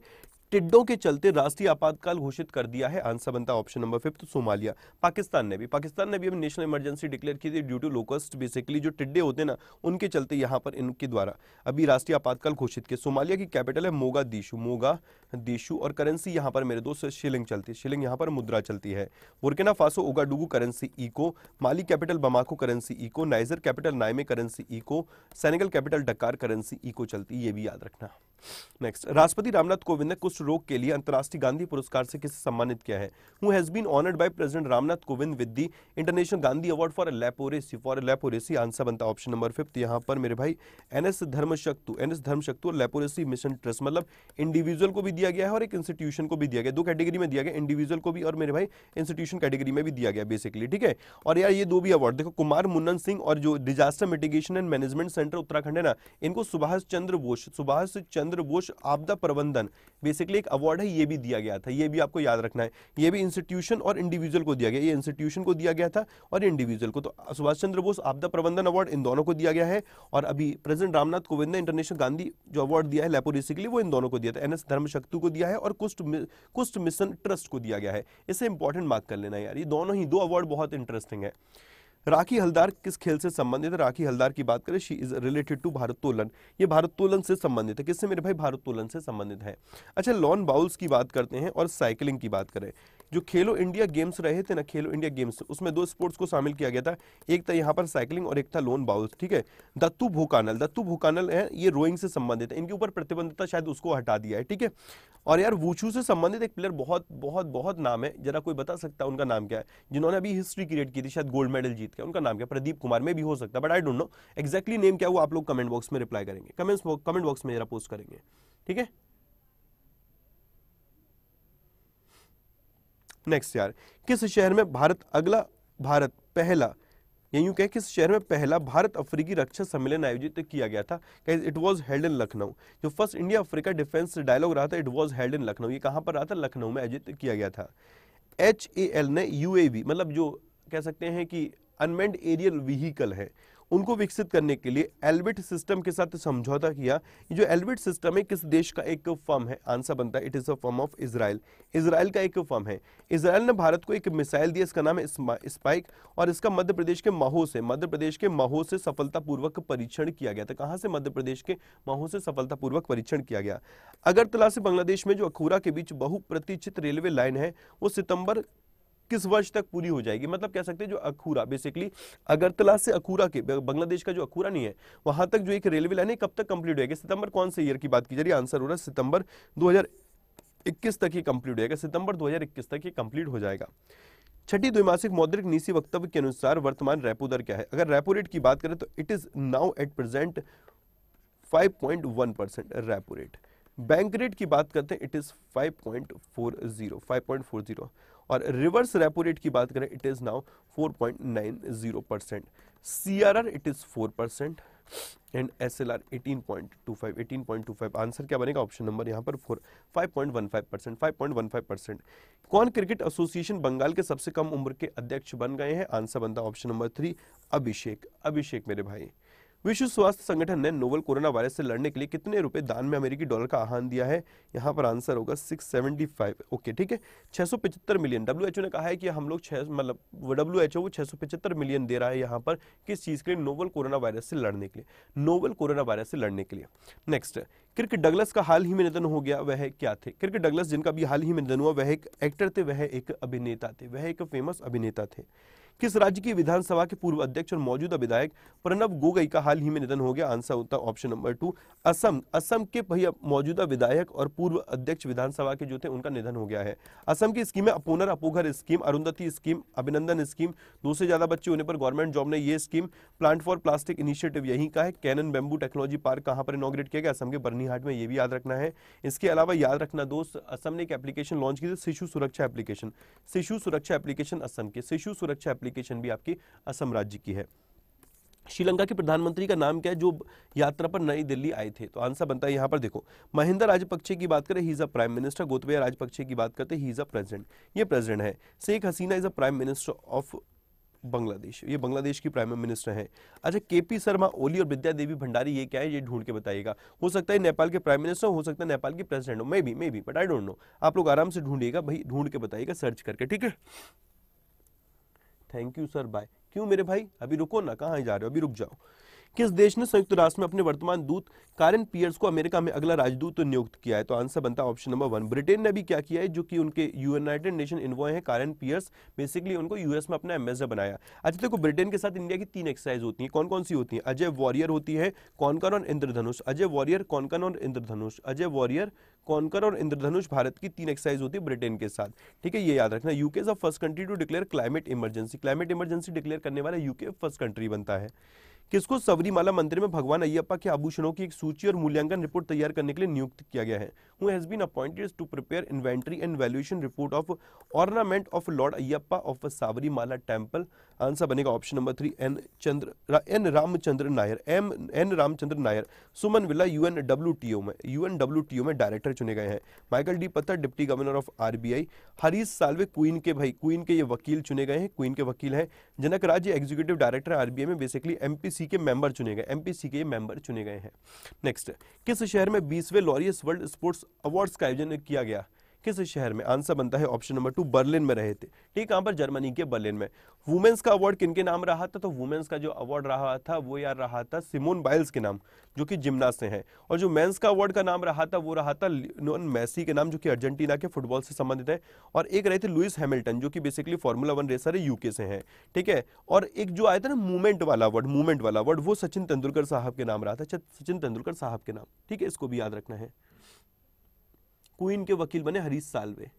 टिड्डों के चलते राष्ट्रीय आपातकाल घोषित कर दिया है आंसर बनता option number fifth Somalia Pakistan ने भी पाकिस्तान ने भी अभी नेशनल इमरजेंसी डिक्लेयर की थी ड्यू टू लोकस्ट बेसिकली जो टिड्डे होते ना उनके चलते यहाँ पर इनके द्वारा अभी राष्ट्रीय आपातकाल घोषित किया सोमालिया की कैपिटल है मोगा दीशु मोगा दीशु और करेंसी यहाँ पर मेरे दोस्त शिलिंग चलती है शिलिंग यहाँ पर मुद्रा चलती है Burkina Faso Ouagadougou currency Eco Mali capital Bamako currency Eco Niger capital Niamey currency Eco Senegal capital Dakar currency Eco चलती ये भी याद रखना नेक्स्ट राष्ट्रपति रामनाथ कोविंद ने कुष्ठ रोग के लिए अंतर्राष्ट्रीय गांधी पुरस्कार से किसे सम्मानित किया है who has been honoured by president Ramnath Kovind with the International Gandhi Award for leprosy for leprosy answer बनता ऑप्शन नंबर फिफ्थ यहाँ पर मेरे भाई N S Dharmashaktu N S Dharmashaktu और लेपोरेसी मिशन ट्रस्ट मतलब इंडिविजुअल को भी दिया गया है और एक इंस्टीट्यूशन को भी दिया गया दो कैटेगरी में दिया गया इंडिविजुअल को भी और मेरे भाई इंस्टीट्यूशन कैटेगरी में भी दिया गया बेसिकली ठीक है और यार ये दो भी अवार्ड देखो कुमार मुन्नन सिंह और जो disaster mitigation and management centre Uttarakhand है ना इनको सुभाष चंद्र बोस सुभाष चंद्र चंद्र बोस आपदा प्रबंधन बेसिकली एक अवार्ड है ये भी दिया गया था ये भी आपको याद रखना है ये भी इंस्टीट्यूशन और इंडिविजुअल को दिया गया ये इंस्टीट्यूशन को दिया गया था और इंडिविजुअल को तो सुभाष चंद्र बोस आपदा प्रबंधन अवार्ड इन दोनों को दिया गया है और अभी प्रेसिडेंट रामनाथ कोविंद ने इंटरनेशनल गांधी जो अवार्ड दिया है लेपो बेसिकली वो इन दोनों को दिया था एन एस धर्मशक्तु को दिया है और कुस्ट कुस्ट मिशन ट्रस्ट को दिया गया है इसे इंपॉर्टेंट मार्क कर लेना यार ये दोनों ही दो अवार्ड बहुत इंटरेस्टिंग है राखी हल्दार किस खेल से संबंधित है राखी हल्दार की बात करें शी इज रिलेटेड टू भारत्तोलन ये भारत्तोलन से संबंधित है किससे मेरे भाई भारत्तोलन से संबंधित है अच्छा लॉन बाउल्स की बात करते हैं और साइकिलिंग की बात करें जो खेलो इंडिया गेम्स रहे थे ना खेलो इंडिया गेम्स उसमें दो स्पोर्ट्स को शामिल किया गया था एक था यहाँ पर साइकिलिंग और एक था लोन बाउल ठीक है दत्तू भूकानल दत्तू भूकानल है ये रोइंग से संबंधित है इनके ऊपर प्रतिबंध था शायद उसको हटा दिया है ठीक है और यार वूचू से संबंधित एक प्लेयर बहुत बहुत बहुत नाम है जरा कोई बता सकता है उनका नाम क्या है जिन्होंने अभी हिस्ट्री क्रिएट की थी शायद गोल्ड मेडल जीत के उनका नाम क्या प्रदीप कुमार में भी हो सकता है but I don't know exactly name क्या वो आप लोग कमेंट बॉक्स में रिप्लाई करेंगे कमेंट्स कमेंट बॉक्स में जरा पोस्ट करेंगे ठीक है नेक्स्ट यार किस शहर में भारत अगला भारत पहला यूं कह किस शहर में पहला भारत अफ्रीकी रक्षा सम्मेलन आयोजित किया गया था it was held in Lucknow जो first India Africa defence dialogue रहा था it was held in Lucknow ये कहां पर रहा था लखनऊ में आयोजित किया गया था एच ए एल ने यू मतलब जो कह सकते हैं कि अनमेंड एरियल व्हीकल है उनको विकसित करने के लिए एलबिट सिस्टम के साथ समझौता किया जो एलबिट सिस्टम है किस देश का एक फर्म है आंसर बनता है it is a firm of Israel Israel का एक फर्म है इसराइल ने भारत को एक मिसाइल दिया इसका नाम है स्पाइक और इसका मध्य प्रदेश के माहो से मध्य प्रदेश के माहो से सफलतापूर्वक परीक्षण किया गया था कहाँ से मध्य प्रदेश के माहो से सफलतापूर्वक परीक्षण किया गया अगरतला से बांग्लादेश में जो अखूरा के बीच बहुप्रतीक्षित रेलवे लाइन है वो सितंबर किस वर्ष तक पूरी हो जाएगी मतलब कह सकते हैं जो अखूरा बेसिकली अगरतला से अखूरा के बांग्लादेश का जो अखूरा नहीं है वहां तक जो एक रेलवे लाइन है कब तक कंप्लीट होगी सितंबर कौन से ईयर की बात की जा रही है आंसर हो रहा है सितंबर 2021 तक ही कंप्लीट होगा सितंबर 2021 तक ही कंप्लीट हो जाएगा छठी द्विमासिक मौद्रिक नीति वक्तव्य के अनुसार वर्तमान रेपो दर क्या है अगर रेपो रेट की बात करें तो it is now at present 5.1 percent repo rate bank rate की बात करते हैं इट इज 5.40 5.40 और रिवर्स रेपो रेट की बात करें it is now 4.90 percent C it is 4 percent and S L R eighteen point two five eighteen point two five answer क्या बनेगा ऑप्शन नंबर यहाँ पर four five point one five percent five point one five percent कौन cricket association Bengal के सबसे कम उम्र के अध्यक्ष बन गए हैं आंसर बनता option number three Abhishek Abhishek मेरे भाई विश्व स्वास्थ्य संगठन ने नोवल कोरोना वायरस से लड़ने के लिए कितने रुपए दान में अमेरिकी डॉलर का आह्वान दिया है यहाँ पर आंसर होगा 675 ओके ठीक है 675 मिलियन डब्ल्यू ने कहा है कि हम लोग छह मतलब डब्ल्यू एच ओ छः मिलियन दे रहा है यहाँ पर किस चीज़ के लिए नोवल कोरोना वायरस से लड़ने के लिए नोवल कोरोना वायरस से लड़ने के लिए नेक्स्ट क्रिक डगलस का हाल ही में निधन हो गया वह क्या थे क्रिक डगलस जिनका भी हाल ही में निधन हुआ वह एक एक्टर थे वह एक अभिनेता थे वह एक फेमस अभिनेता थे किस राज्य की विधानसभा के पूर्व अध्यक्ष और मौजूदा विधायक प्रणब गोगई का हाल ही में निधन हो गया आंसर होता option number two Assam Assam के भैया मौजूदा विधायक और पूर्व अध्यक्ष विधानसभा के जो थे उनका निधन हो गया है असम की स्कीमें अपोनर Aponghar scheme Arundhati scheme Abhinandan scheme दो से ज्यादा बच्चे होने पर गवर्नमेंट जॉब ने यह scheme plant for plastic initiative यही का है कैनन बेम्बू टेक्नोलॉजी पार्क कहां पर इनोग्रेट किया गया असम के बर्नीहाट में यह भी याद रखना है इसके अलावा याद रखना दोस्त असम ने एक एप्लीकेशन लॉन्च की थी शिशु सुरक्षा एप्लीकेशन शिशु सुरक्षा एप्लीकेशन असम के शिशु सुरक्षा एप्लीकेशन भी आपकी असम राज्य की है श्रीलंका के प्रधानमंत्री का नाम क्या है जो यात्रा पर नई दिल्ली आए थे तो आंसर बनता है यहाँ पर देखो महिंदा राजपक्षे की बात करें he is a prime minister Gotabaya Rajapaksa की बात करते ही इज अ प्रेसिडेंट ये प्रेसिडेंट है Sheikh Hasina is a prime minister of Bangladesh ये बांग्लादेश की प्राइम मिनिस्टर हैं अच्छा के पी शर्मा ओली और विद्या देवी भंडारी ये क्या है ये ढूंढ के बताइएगा हो सकता है नेपाल के प्राइम मिनिस्टर हो सकता है नेपाल के प्रेसिडेंट हो may be may be but I don't know आप लोग आराम से ढूंढिएगा भाई ढूंढ के बताइएगा सर्च करके ठीक है थैंक यू सर बाय क्यों मेरे भाई अभी रुको ना कहाँ जा रहे हो अभी रुक जाओ किस देश ने संयुक्त राष्ट्र में अपने वर्तमान दूत कारन पियर्स को अमेरिका में अगला राजदूत तो नियुक्त किया है तो आंसर बनता है ऑप्शन नंबर वन ब्रिटेन ने भी क्या किया है जो कि उनके यूनाइटेड नेशन इन्वॉय है कारन पियर्स बेसिकली उनको यूएस में अपना एम्बेसडर बनाया अच्छा देखो ब्रिटेन के साथ इंडिया की तीन एक्सरसाइज होती है कौन कौन सी होती है अजय वॉरियर होती है कौनकर और इंद्रधनुष अजय वॉरियर कॉनकन और इंद्रधनुष अजय वॉरियर कॉनकर और इंद्रधनुष भारत की तीन एक्सरसाइज होती है ब्रिटेन के साथ ठीक है ये याद रखना UK first country to declare climate emergency climate emergency declare करने वाला यूके फर्स्ट कंट्री बनता है किसको सबरीमाला मंदिर में भगवान अय्यप्पा के आभूषणों की एक सूची और मूल्यांकन रिपोर्ट तैयार करने के लिए नियुक्त किया गया है who has been appointed to prepare inventory and valuation report of ornament of Lord Ayyappa of Sabarimala temple answer बनेगा option number three N Chandra N Ramachandra Nair M N Ramachandra Nair Suman Billa U N W T O में U N W T O में director चुने गए हैं Michael D Patra deputy governor of R B I Harish Salve queen के भाई queen के ये वकील चुने गए हैं क्वीन के वकील हैं Janak Raj executive director R B I में बेसिकली एम पी एमपीसी के मेंबर चुने गए एमपीसी के मेंबर चुने गए हैं नेक्स्ट किस शहर में बीसवें लॉरियस वर्ल्ड स्पोर्ट्स अवार्ड्स का आयोजन किया गया किस शहर में आंसर बनता है ऑप्शन नंबर टू बर्लिन में रहे थे ठीक कहां पर जर्मनी के बर्लिन में वुमेन्स का अवार्ड किन के नाम रहा था तो वुमेन्स का जो अवार्ड रहा था वो यार रहा था सिमोन बाइल्स के नाम जो कि जिमनास से हैं और जो मेंस का अवार्ड का नाम रहा था वो रहा था लियोन मैसी के नाम जो कि अर्जेंटीना के फुटबॉल से संबंधित है और एक रहे थे लुइस हैमिल्टन जो कि बेसिकली फॉर्मूला वन रेसर है यूके से हैं ठीक है और एक जो आया था ना मूवमेंट वाला अवार्ड मूवमेंट वाला अवार्ड वो सचिन तेंदुलकर साहब के नाम रहा था अच्छा, सचिन तेंदुलकर साहब के नाम ठीक है इसको भी याद रखना है क्वीन के वकील बने हरीश सालवे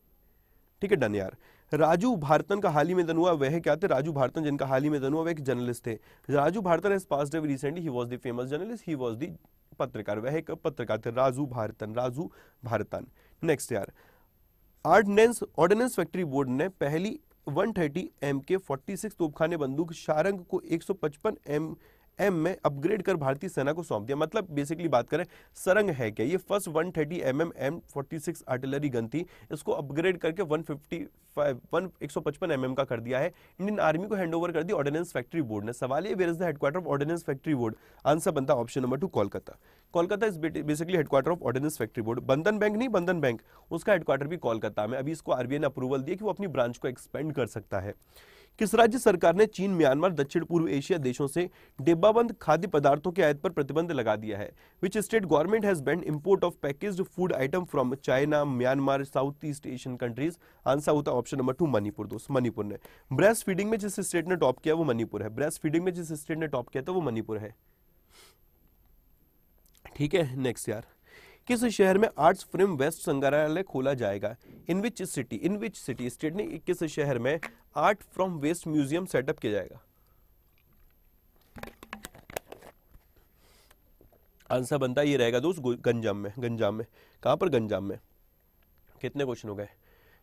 ठीक है डन यार राजू भारतन का हाल ही में दन हुआ वह क्या थे राजू भारतन जिनका हाल ही में दन हुआ वह एक जर्नलिस्ट थे Raju Bharatan has passed away recently he was the famous journalist he was the पत्रकार वह एक पत्रकार थे राजू भारतन राजू भारतन नेक्स्ट यार आर्डनेंस ऑर्डिनेंस फैक्ट्री बोर्ड ने पहली 130 एम के फोर्टी सिक्स तोपखाने बंदूक शारंग को 155 एम एम में अपग्रेड कर भारतीय सेना को सौंप दिया मतलब बेसिकली बात करें सरंग है क्या ये first one thirty M M M forty six artillery gun थी इसको अपग्रेड करके 155 वन एक सौ पचपन एम का कर दिया है इंडियन आर्मी को हैंड ओवर कर दिया ऑर्डिनेंस फैक्ट्री बोर्ड ने सवाल ये where is the headquarter of ordnance factory board answer बनता option number two Kolkata Kolkata is basically headquarter of ordnance factory board Bandhan Bank नहीं बंधन बैंक उसका हेडक्वार्टर भी कोलकाता में अभी इसको आरबीआई ने अप्रूवल दिया कि वो अपनी ब्रांच को एक्सपेंड कर सकता है किस राज्य सरकार ने चीन म्यांमार दक्षिण पूर्व एशिया देशों से डिब्बाबंद खाद्य पदार्थों की आयात पर प्रतिबंध लगा दिया है which state government has banned import of package food item from China Myanmar south east Asian countries answer होता ऑप्शन नंबर टू मणिपुर दोस्त मणिपुर ने ब्रेस्ट फीडिंग में जिस स्टेट ने टॉप किया वो मणिपुर है ब्रेस्ट फीडिंग में जिस स्टेट ने टॉप किया था तो वो मणिपुर है ठीक है नेक्स्ट यार किस शहर में आर्ट्स फ्रेम वेस्ट संग्रहालय खोला जाएगा in which city in which city state ने किस शहर में art from waste museum set up किया जाएगा आंसर बनता ये रहेगा दोस्त गंजाम में गंजाम में कहां पर गंजाम में कितने क्वेश्चन हो गए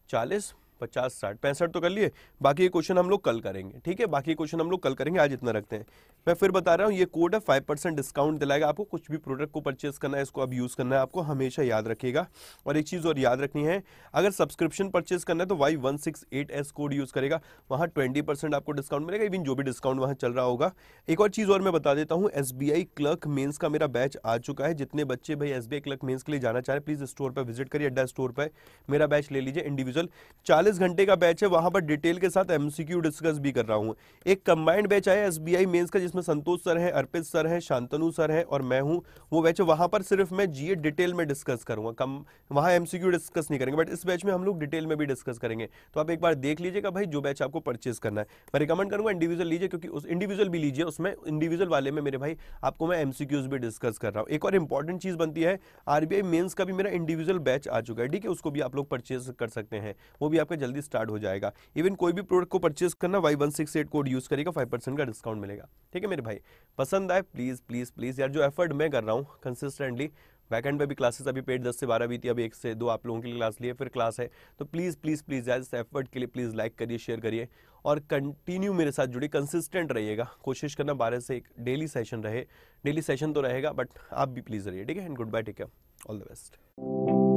चालीस पचास साठ पैंसठ तो कर लिए बाकी ये क्वेश्चन हम लोग कल करेंगे ठीक है बाकी क्वेश्चन हम लोग कल करेंगे आज इतना रखते हैं मैं फिर बता रहा हूँ ये कोड है फाइव परसेंट डिस्काउंट दिलाएगा आपको कुछ भी प्रोडक्ट को परचेस करना है इसको अब यूज़ करना है आपको हमेशा याद रखिएगा और एक चीज़ और याद रखनी है अगर सब्सक्रिप्शन परचेस करना है तो Y one six eight S code use करेगा वहाँ ट्वेंटी परसेंट आपको डिस्काउंट मिलेगा इवन जो भी डिस्काउंट वहाँ चल रहा होगा एक और चीज़ और मैं बता देता हूँ S B I clerk mains का मेरा बैच आ चुका है जितने बच्चे भाई S B I clerk mains के लिए जाना चाह रहे प्लीज़ स्टोर पर विजिट करिए अड्डा स्टोर पर मेरा बैच ले लीजिए इंडिविजुअल चालीस चालीस घंटे का बैच है वहां पर डिटेल के साथ एमसीक्यू डिस्कस भी कर रहा हूँ एक कंबाइंड बैच आया एस बी का जिसमें संतोष सर है अर्पित सर है शांतनु सर है और मैं हूँ वो बैच है वहां पर सिर्फ मैं जीए डिटेल में डिस्कस करूंगा कम वहां एमसीक्यू डिस्कस नहीं करेंगे बट इस बैच में हम लोग डिटेल में भी डिस्कस करेंगे तो आप एक बार देख लीजिएगा भाई जो बैच आपको परचेज करना है मैं रिकमेंड करूंगा इंडिविजुअल लीजिए क्योंकि उस इंडिविजुअल भी लीजिए उसमें इंडिविजुअल वाले में मेरे भाई आपको मैं एमसीक्यूज भी डिस्कस कर रहा हूँ एक और इंपॉर्टेंट चीज़ बनती है आरबीआई मेन्स का भी मेरा इंडिविजुअल बैच आ चुका है ठीक है उसको भी आप लोग परचेज कर सकते हैं वो भी आपका जल्दी स्टार्ट हो जाएगा इवन कोई भी प्रोडक्ट को परचेज करना Y one six eight code use करेगा फाइव परसेंट का डिस्काउंट मिलेगा ठीक है मेरे भाई पसंद आए प्लीज़ प्लीज़ प्लीज़ यार जो एफर्ट मैं कर रहा हूँ कंसिस्टेंटली वैकेंड पे भी क्लासेस अभी पेड दस से बारह भी थी अभी एक से दो आप लोगों के लिए क्लास लिए फिर क्लास है तो प्लीज़ प्लीज़ प्लीज़ यार इस एफर्ट के लिए प्लीज़ लाइक करिए शेयर करिए और कंटिन्यू मेरे साथ जुड़िए कंसिस्टेंट रहिएगा कोशिश करना बारह से एक डेली सेशन रहे डेली सेशन तो रहेगा बट आप भी प्लीज़ रहिए ठीक है and good bye take care all the best